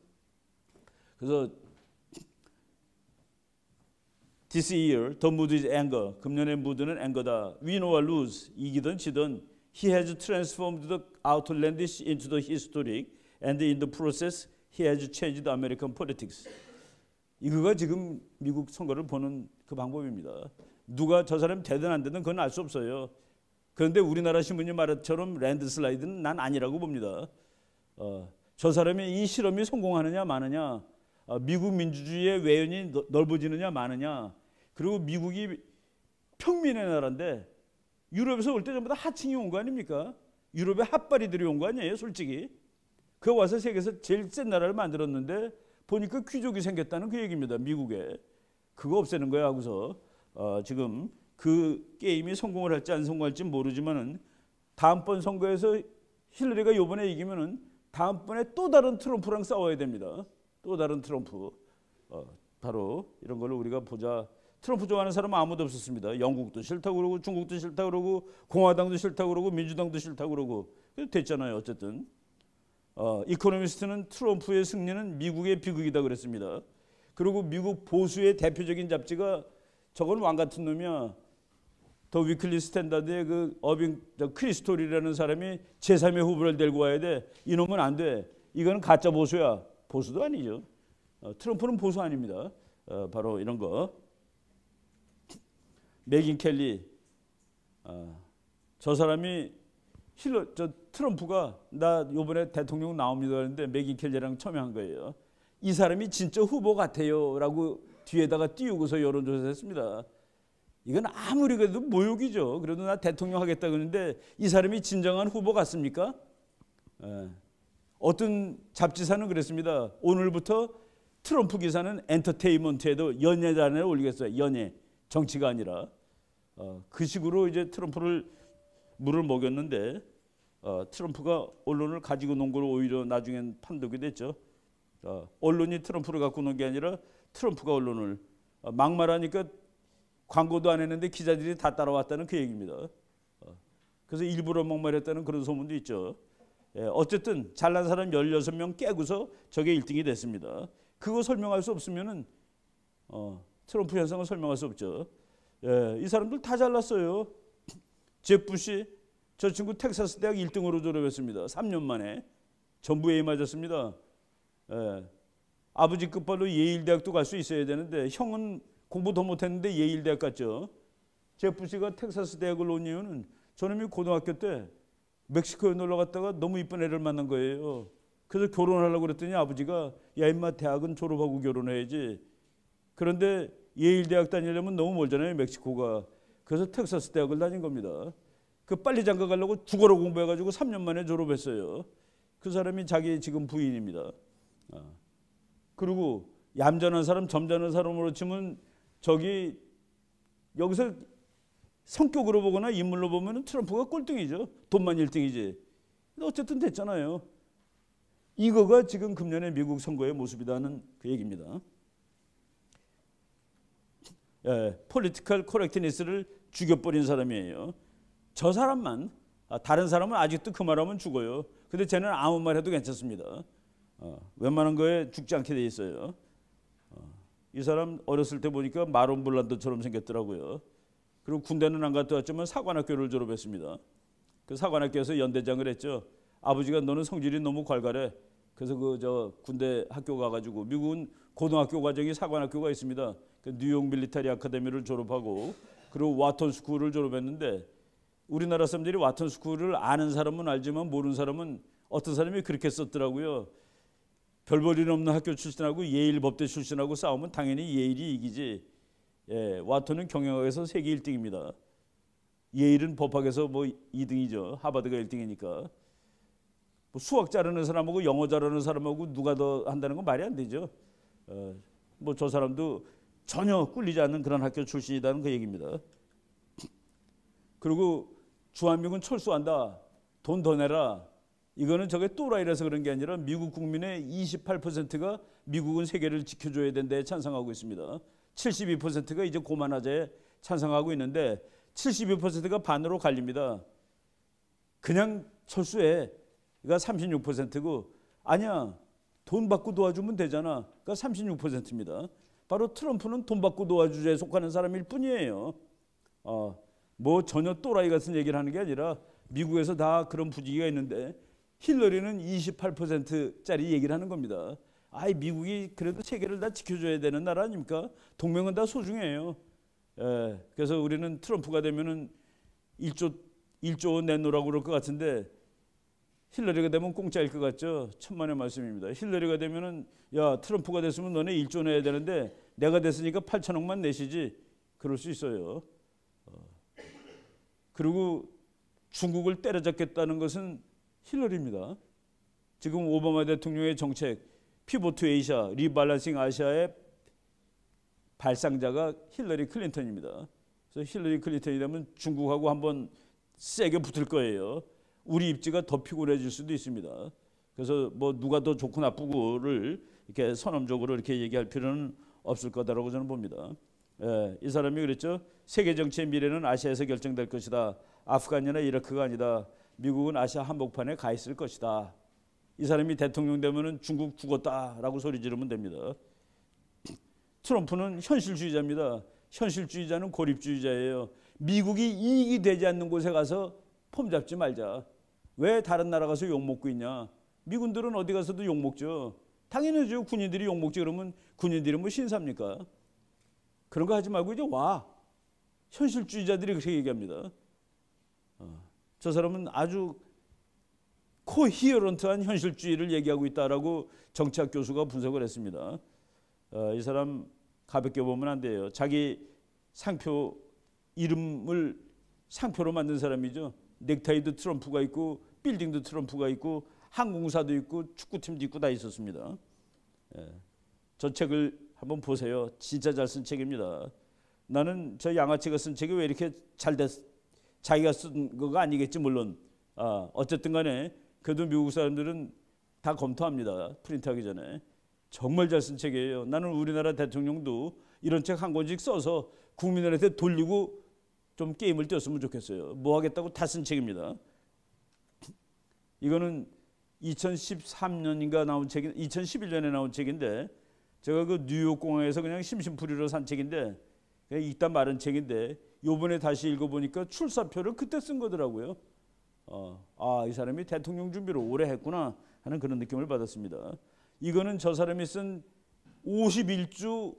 그래서 This year, the mood is anger. 금년의 무드는 anger다. Win or lose, 이기든 지든 He has transformed the outlandish into the historic and in the process he has changed American politics. 이거가 지금 미국 선거를 보는 그 방법입니다. 누가 저 사람 되든 안 되든 그건 알 수 없어요. 그런데 우리나라 신문이 말처럼 랜드슬라이드는 난 아니라고 봅니다. 어, 저 사람이 이 실험이 성공하느냐 마느냐, 어, 미국 민주주의의 외연이 넓어지느냐 마느냐, 그리고 미국이 평민의 나라인데 유럽에서 올 때 전부 다 하층이 온 거 아닙니까? 유럽의 핫바리들이 온 거 아니에요, 솔직히. 그 와서 세계에서 제일 센 나라를 만들었는데 보니까 귀족이 생겼다는 그 얘기입니다, 미국에. 그거 없애는 거야 하고서 어, 지금 그 게임이 성공을 할지 안 성공할지 모르지만은 다음번 선거에서 힐러리가 요번에 이기면은 다음번에 또 다른 트럼프랑 싸워야 됩니다. 또 다른 트럼프. 어, 바로 이런 걸로 우리가 보자 트럼프 좋아하는 사람은 아무도 없었습니다. 영국도 싫다 그러고 중국도 싫다 그러고 공화당도 싫다 그러고 민주당도 싫다 그러고 됐잖아요. 어쨌든 어, 이코노미스트는 트럼프의 승리는 미국의 비극이다 그랬습니다. 그리고 미국 보수의 대표적인 잡지가 저건 왕 같은 놈이야. 더 위클리 스탠다드의 그 어빙 크리스토리라는 사람이 제3의 후보를 데리고 와야 돼. 이놈은 안 돼. 이거는 가짜 보수야. 보수도 아니죠. 어, 트럼프는 보수 아닙니다. 어, 바로 이런 거. 메인 켈리 어, 저 사람이 힐러 저 트럼프가 나 요번에 대통령 나옵니다 하는데 맥인 켈리랑 첨예한 거예요. 이 사람이 진짜 후보 같아요라고 뒤에다가 띄우고서 여론조사했습니다. 이건 아무리 그래도 모욕이죠. 그래도 나 대통령 하겠다 그러는데 이 사람이 진정한 후보 같습니까? 에. 예. 어떤 잡지사는 그랬습니다. 오늘부터 트럼프 기사는 엔터테인먼트에도 연예단에 올리겠어요. 연예. 정치가 아니라 어, 그 식으로 이제 트럼프를 물을 먹였는데 어, 트럼프가 언론을 가지고 논 걸 오히려 나중엔 판독이 됐죠. 어, 언론이 트럼프를 갖고 논 게 아니라 트럼프가 언론을 어, 막말하니까 광고도 안 했는데 기자들이 다 따라왔다는 그 얘기입니다. 어, 그래서 일부러 막말했다는 그런 소문도 있죠. 예, 어쨌든 잘난 사람 16명 깨고서 저게 1등이 됐습니다. 그거 설명할 수 없으면은 어, 트럼프 현상을 설명할 수 없죠. 예, 이 사람들 다 잘났어요. 제프시저 친구 텍사스 대학 1등으로 졸업했습니다. 3년 만에 전부에 맞았습니다. 예, 아버지 끝발로 예일대학도 갈 수 있어야 되는데 형은 공부 더 못했는데 예일대학 갔죠. 제프시가 텍사스 대학을 온 이유는 저놈이 고등학교 때 멕시코에 놀러 갔다가 너무 이쁜 애를 만난 거예요. 그래서 결혼하려고 그랬더니 아버지가 야인마 대학은 졸업하고 결혼해야지. 그런데 예일 대학 다니려면 너무 멀잖아요. 멕시코가. 그래서 텍사스 대학을 다닌 겁니다. 그 빨리 장가 가려고 국어로 공부해 가지고 3년 만에 졸업했어요. 그 사람이 자기 지금 부인입니다. 어. 그리고 얌전한 사람, 점잖은 사람으로 치면 저기 여기서 성격으로 보거나 인물로 보면 트럼프가 꼴등이죠. 돈만 1등이지. 어쨌든 됐잖아요. 이거가 지금 금년의 미국 선거의 모습이다는 그 얘기입니다. 폴리티컬 예, 코렉트니스를 죽여버린 사람이에요. 저 사람만 아, 다른 사람은 아직도 그 말하면 죽어요. 근데 쟤는 아무 말 해도 괜찮습니다. 어, 웬만한 거에 죽지 않게 돼 있어요. 어, 이 사람 어렸을 때 보니까 마론 블란드처럼 생겼더라고요. 그리고 군대는 안 갔다 왔지만 사관학교를 졸업했습니다. 그 사관학교에서 연대장을 했죠. 아버지가 너는 성질이 너무 괄괄해. 그래서 그 저 군대 학교 가가지고 미국은 고등학교 과정이 사관학교가 있습니다. 그 뉴욕 밀리터리 아카데미를 졸업하고 그리고 와턴 스쿨을 졸업했는데 우리나라 사람들이 와턴 스쿨을 아는 사람은 알지만 모르는 사람은 어떤 사람이 그렇게 썼더라고요. 별볼일 없는 학교 출신하고 예일 법대 출신하고 싸우면 당연히 예일이 이기지. 예, 와턴은 경영학에서 세계 1등입니다. 예일은 법학에서 뭐 2등이죠. 하버드가 1등이니까. 뭐 수학 잘하는 사람하고 영어 잘하는 사람하고 누가 더 한다는 건 말이 안 되죠. 어, 뭐 저 사람도 전혀 꿀리지 않는 그런 학교 출신이라는 그 얘기입니다. 그리고 주한미군 철수한다. 돈 더 내라. 이거는 저게 또라이라서 그런 게 아니라 미국 국민의 28%가 미국은 세계를 지켜줘야 된다에 찬성하고 있습니다. 72%가 이제 고만하자에 찬성하고 있는데 72%가 반으로 갈립니다. 그냥 철수해. 그러니까 36%고 아니야. 돈 받고 도와주면 되잖아. 그러니까 36%입니다. 바로 트럼프는 돈 받고 도와주자에 속하는 사람일 뿐이에요. 어, 뭐 전혀 또라이 같은 얘기를 하는 게 아니라 미국에서 다 그런 분위기가 있는데 힐러리는 28%짜리 얘기를 하는 겁니다. 아이 미국이 그래도 세계를 다 지켜줘야 되는 나라 아닙니까? 동맹은 다 소중해요. 에, 예, 그래서 우리는 트럼프가 되면은 1조 1조 원 내놓으라고 그럴 것 같은데 힐러리가 되면 공짜일 것 같죠. 천만의 말씀입니다. 힐러리가 되면은 야 트럼프가 됐으면 너네 1조 내야 되는데 내가 됐으니까 8천억만 내시지. 그럴 수 있어요. 어. 그리고 중국을 때려잡겠다는 것은 힐러리입니다. 지금 오바마 대통령의 정책 피보트 에이샤 리발란싱 아시아의 발상자가 힐러리 클린턴입니다. 그래서 힐러리 클린턴이 되면 중국하고 한번 세게 붙을 거예요. 우리 입지가 더 피곤해질 수도 있습니다. 그래서 뭐 누가 더 좋고 나쁘고를 이렇게 선언적으로 이렇게 얘기할 필요는 없을 거다라고 저는 봅니다. 예, 이 사람이 그랬죠. 세계 정치의 미래는 아시아에서 결정될 것이다. 아프간이나 이라크가 아니다. 미국은 아시아 한복판에 가 있을 것이다. 이 사람이 대통령 되면은 중국 죽었다라고 소리 지르면 됩니다. 트럼프는 현실주의자입니다. 현실주의자는 고립주의자예요. 미국이 이익이 되지 않는 곳에 가서 폼 잡지 말자. 왜 다른 나라 가서 욕 먹고 있냐? 미군들은 어디 가서도 욕 먹죠. 당연히죠. 군인들이 욕 먹지 그러면 군인들이 뭐 신사입니까? 그런 거 하지 말고 이제 와. 현실주의자들이 그렇게 얘기합니다. 어, 저 사람은 아주 코히어런트한 현실주의를 얘기하고 있다라고 정치학 교수가 분석을 했습니다. 어, 이 사람 가볍게 보면 안 돼요. 자기 상표 이름을 상표로 만든 사람이죠. 넥타이도 트럼프가 있고 빌딩도 트럼프가 있고 항공사도 있고 축구팀도 있고 다 있었습니다. 예. 저 책을 한번 보세요. 진짜 잘 쓴 책입니다. 나는 저 양아치가 쓴 책이 왜 이렇게 잘 됐, 자기가 쓴 거가 아니겠지 물론. 아, 어쨌든 간에 그래도 미국 사람들은 다 검토합니다. 프린트하기 전에. 정말 잘 쓴 책이에요. 나는 우리나라 대통령도 이런 책 한 권씩 써서 국민들한테 돌리고 좀 게임을 뛰었으면 좋겠어요. 뭐 하겠다고 다 쓴 책입니다. 이거는 2013년인가 나온 책인 2011년에 나온 책인데 제가 그 뉴욕 공항에서 그냥 심심풀이로 산 책인데 그냥 읽다 마른 책인데 요번에 다시 읽어보니까 출사표를 그때 쓴 거더라고요. 어, 아, 이 사람이 대통령 준비를 오래 했구나 하는 그런 느낌을 받았습니다. 이거는 저 사람이 쓴 51주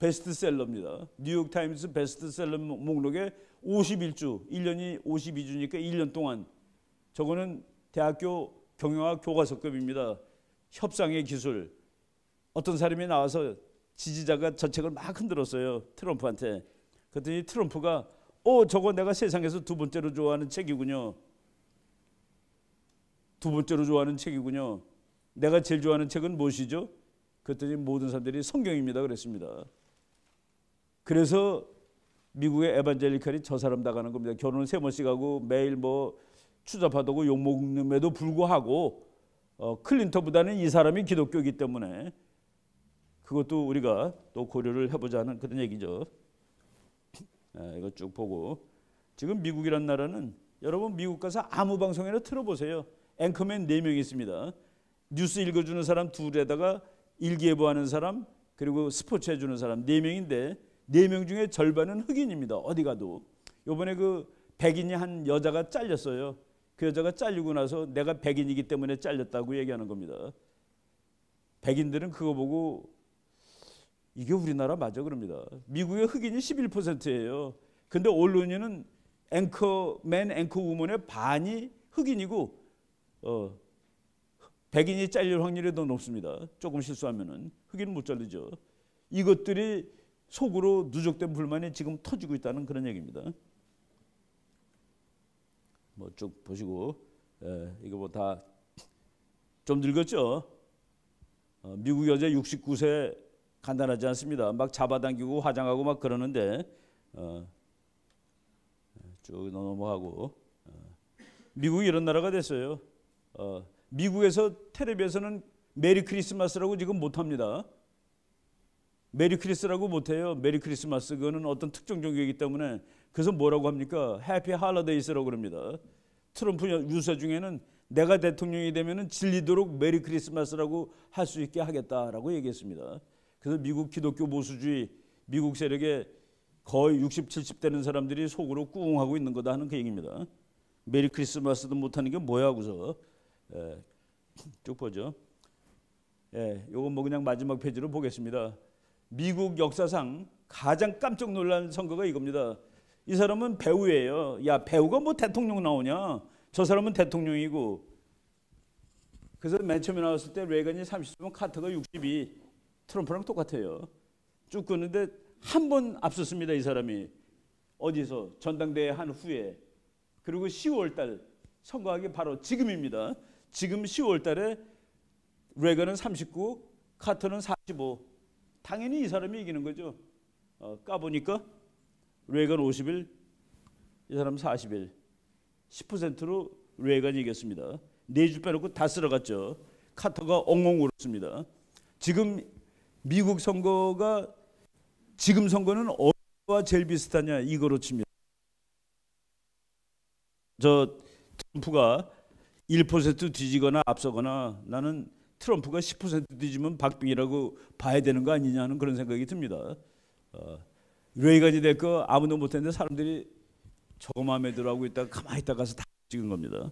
베스트셀러입니다. 뉴욕타임스 베스트셀러 목록에 51주, 1년이 52주니까 1년 동안 저거는 대학교 경영학 교과서급입니다. 협상의 기술, 어떤 사람이 나와서 지지자가 저 책을 막 흔들었어요. 트럼프한테. 그랬더니 트럼프가 오 어, 저거 내가 세상에서 두 번째로 좋아하는 책이군요. 두 번째로 좋아하는 책이군요. 내가 제일 좋아하는 책은 무엇이죠? 그랬더니 모든 사람들이 성경입니다 그랬습니다. 그래서 미국의 에반젤리칼이 저 사람 나가는 겁니다. 결혼을 세 번씩 하고 매일 뭐 추잡하다고 욕먹음에도 불구하고 어, 클린턴보다는 이 사람이 기독교이기 때문에 그것도 우리가 또 고려를 해보자는 그런 얘기죠. 아, 이거 쭉 보고 지금 미국이란 나라는 여러분 미국 가서 아무 방송에나 틀어보세요. 앵커맨 4명 있습니다. 뉴스 읽어주는 사람 둘에다가 일기예보하는 사람 그리고 스포츠 해주는 사람 4명인데 4명 중에 절반은 흑인입니다. 어디 가도. 요번에 그 백인이 한 여자가 잘렸어요. 그 여자가 잘리고 나서 내가 백인이기 때문에 잘렸다고 얘기하는 겁니다. 백인들은 그거 보고 이게 우리나라 맞아 그럽니다. 미국의 흑인이 11%예요. 근데 언론인은 앵커맨 앵커우먼의 반이 흑인이고 어, 백인이 잘릴 확률이 더 높습니다. 조금 실수하면은 흑인은 못 잘리죠. 이것들이 속으로 누적된 불만이 지금 터지고 있다는 그런 얘기입니다. 뭐 쭉 보시고 예, 이거 뭐 다 좀 늙었죠. 어, 미국 여자 69세 간단하지 않습니다. 막 잡아당기고 화장하고 막 그러는데 어, 쭉 넘어가고 어. 미국이 이런 나라가 됐어요. 어, 미국에서 텔레비에서는 메리 크리스마스라고 지금 못합니다. 메리 크리스라고 못해요. 메리 크리스마스 그거는 어떤 특정 종교이기 때문에 그래서 뭐라고 합니까? 해피 할러데이스라고 그럽니다. 트럼프 유세 중에는 내가 대통령이 되면 질리도록 메리 크리스마스라고 할 수 있게 하겠다라고 얘기했습니다. 그래서 미국 기독교 보수주의 미국 세력의 거의 60, 70 되는 사람들이 속으로 꾸웅하고 있는 거다 하는 그 얘기입니다. 메리 크리스마스도 못하는 게 뭐야 하고서 예, 쭉 보죠. 예, 요건 뭐 그냥 마지막 페이지로 보겠습니다. 미국 역사상 가장 깜짝 놀란 선거가 이겁니다. 이 사람은 배우예요. 야 배우가 뭐 대통령 나오냐? 저 사람은 대통령이고. 그래서 맨 처음에 나왔을 때 레이건이 30분, 카터가 62. 트럼프랑 똑같아요. 쭉끊는데한 번 앞섰습니다. 이 사람이 어디서 전당대회 한 후에 그리고 10월 달 선거하기 바로 지금입니다. 지금 10월 달에 레거는 39, 카터는 45. 당연히 이 사람이 이기는 거죠. 어, 까보니까 레건 51, 이 사람 41. 10%로 레건이 이겼습니다. 네줄 빼놓고 다 쓸어갔죠. 카터가 엉엉 울었습니다. 지금 미국 선거가 지금 선거는 어와 제일 비슷하냐 이거로 치니저 트럼프가 1% 뒤지거나 앞서거나 나는 트럼프가 10% 뒤지면 박빙이라고 봐야 되는 거 아니냐는 그런 생각이 듭니다. 어, 레이건이 될거 아무도 못했는데 사람들이 저거 마음에 들어하고 있다가 가만히 있다 가서 다 찍은 겁니다.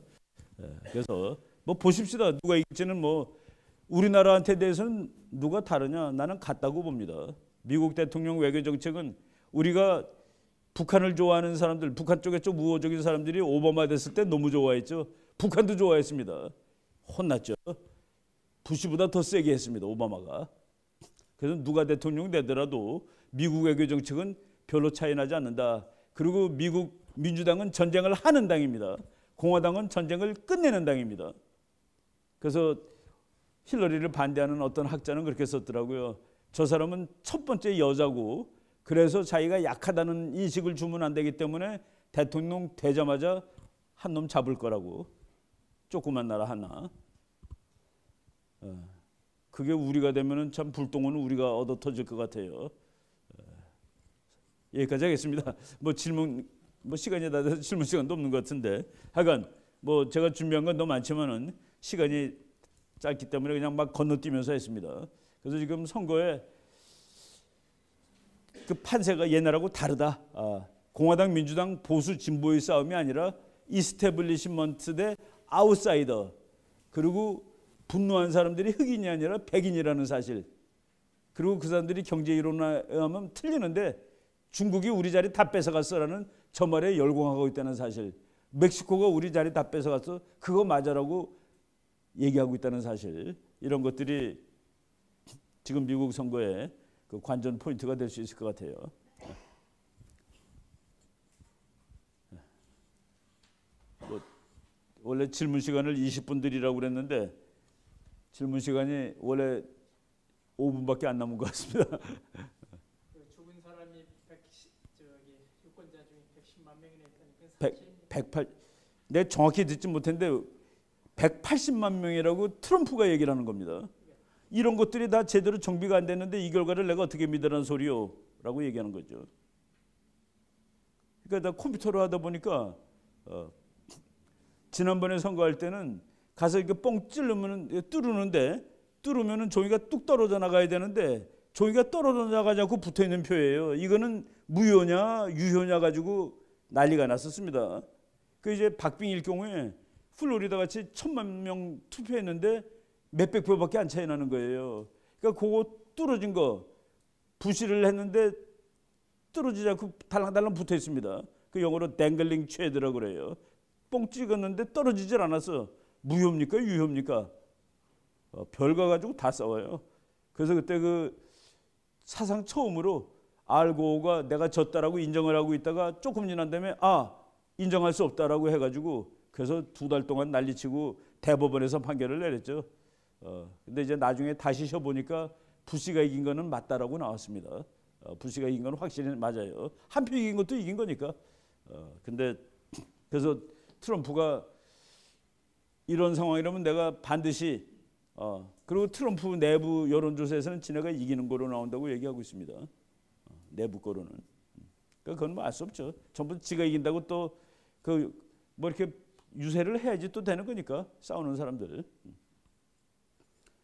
예, 그래서 뭐 보십시다. 누가 이길지는 뭐 우리나라한테 대해서는 누가 다르냐? 나는 같다고 봅니다. 미국 대통령 외교 정책은 우리가 북한을 좋아하는 사람들, 북한 쪽에 좀 우호적인 사람들이 오바마 됐을 때 너무 좋아했죠. 북한도 좋아했습니다. 혼났죠. 부시보다 더 세게 했습니다. 오바마가. 그래서 누가 대통령 되더라도 미국 외교 정책은 별로 차이 나지 않는다. 그리고 미국 민주당은 전쟁을 하는 당입니다. 공화당은 전쟁을 끝내는 당입니다. 그래서 힐러리를 반대하는 어떤 학자는 그렇게 썼더라고요. 저 사람은 첫 번째 여자고 그래서 자기가 약하다는 인식을 주면 안 되기 때문에 대통령 되자마자 한 놈 잡을 거라고 조그만 나라 하나 어, 그게 우리가 되면은 참 불똥은 우리가 얻어 터질 것 같아요 어, 여기까지 하겠습니다 뭐 질문 뭐 시간이 다 돼서 질문 시간도 없는 것 같은데 하여간 뭐 제가 준비한 건너 많지만은 시간이 짧기 때문에 그냥 막 건너뛰면서 했습니다. 그래서 지금 선거에 그 판세가 옛날하고 다르다. 아, 공화당, 민주당, 보수, 진보의 싸움이 아니라 이스테블리시먼트 대 아웃사이더 그리고 분노한 사람들이 흑인이 아니라 백인이라는 사실 그리고 그 사람들이 경제 이론에 하면 틀리는데 중국이 우리 자리 다 뺏어갔어라는 저 말에 열공하고 있다는 사실 멕시코가 우리 자리 다 뺏어갔어 그거 맞아라고 얘기하고 있다는 사실 이런 것들이 지금 미국 선거에 그 관전 포인트가 될 수 있을 것 같아요. 뭐 원래 질문 시간을 20분 드리라고 그랬는데 질문 시간이 원래 5분밖에 안 남은 것 같습니다. 그 좁은 사람이 1 저기 유권자 중에 110만 명이나 다니까 108. 그 내 정확히 듣지 못했는데 180만 명이라고 트럼프가 얘기를 하는 겁니다. 이런 것들이 다 제대로 정비가 안 됐는데 이 결과를 내가 어떻게 믿으라는 소리요? 라고 얘기하는 거죠. 그러니까 나 컴퓨터로 하다 보니까 어, 지난번에 선거할 때는 가서 이렇게 뻥 찔르면 뚫으는데 뚫으면 종이가 뚝 떨어져 나가야 되는데 종이가 떨어져 나가지 않고 붙어 있는 표예요. 이거는 무효냐 유효냐 가지고 난리가 났었습니다. 그 이제 박빙일 경우에 플로리다 같이 천만 명 투표했는데 몇백 표밖에 안 차이 나는 거예요. 그러니까 그거 뚫어진 거 부실을 했는데 뚫어지지 않고 달랑달랑 붙어 있습니다. 그 영어로 댕글링 체드라고 그래요. 뽕 찍었는데 떨어지질 않아서 무효입니까? 유효입니까? 어, 별거 가지고 다 싸워요. 그래서 그때 그 사상 처음으로 알고가 내가 졌다라고 인정을 하고 있다가 조금 지난 다음에 아 인정할 수 없다라고 해가지고 그래서 두 달 동안 난리치고 대법원에서 판결을 내렸죠. 어, 근데 이제 나중에 다시 셔보니까 부시가 이긴 거는 맞다라고 나왔습니다. 어, 부시가 이긴 건 확실히 맞아요. 한 표 이긴 것도 이긴 거니까. 어, 근데 그래서 트럼프가 이런 상황이라면 내가 반드시 어, 그리고 트럼프 내부 여론조사에서는 지네가 이기는 거로 나온다고 얘기하고 있습니다. 어, 내부 거로는. 음, 그러니까 그건 뭐알수 없죠. 전부 지가 이긴다고 또 그 뭐 이렇게 유세를 해야지 또 되는 거니까 싸우는 사람들.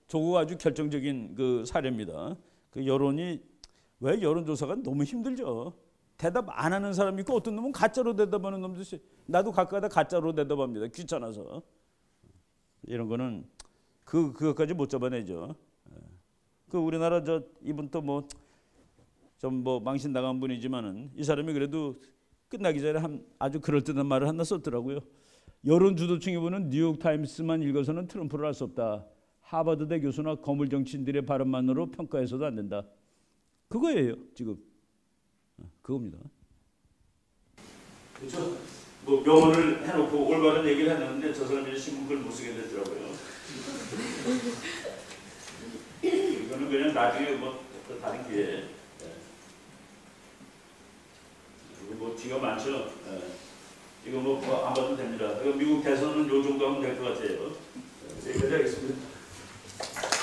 저거 아주 결정적인 그 사례입니다. 그 여론이 왜 여론조사가 너무 힘들죠. 대답 안 하는 사람 있고 어떤 놈은 가짜로 대답하는 놈도 있어요. 나도 가끔가다 가짜로 대답합니다. 귀찮아서. 이런 거는 그 그것까지 못 잡아내죠. 그 우리나라 저 이분 또뭐좀 뭐 망신 당한 분이지만은 이 사람이 그래도 끝나기 전에 한 아주 그럴듯한 말을 하나 썼더라고요. 여론 주도층이 보는 뉴욕 타임스만 읽어서는 트럼프를 알 수 없다. 하버드대 교수나 거물 정치인들의 발언만으로 평가해서도 안 된다. 그거예요 지금 어, 그겁니다. 그렇죠. 뭐 명언을 해놓고 올바른 얘기를 해놨는데 저 사람이 신문글 못 쓰게 되더라고요. 이거는 그냥 나중에 뭐 다른 기회. 예. 뭐 뒤가 많죠. 네. 이거 뭐안 뭐, 봐도 됩니다. 이거 미국 대선은 요 정도 하면 될 것 같아요. 네, 여기까지 하겠습니다.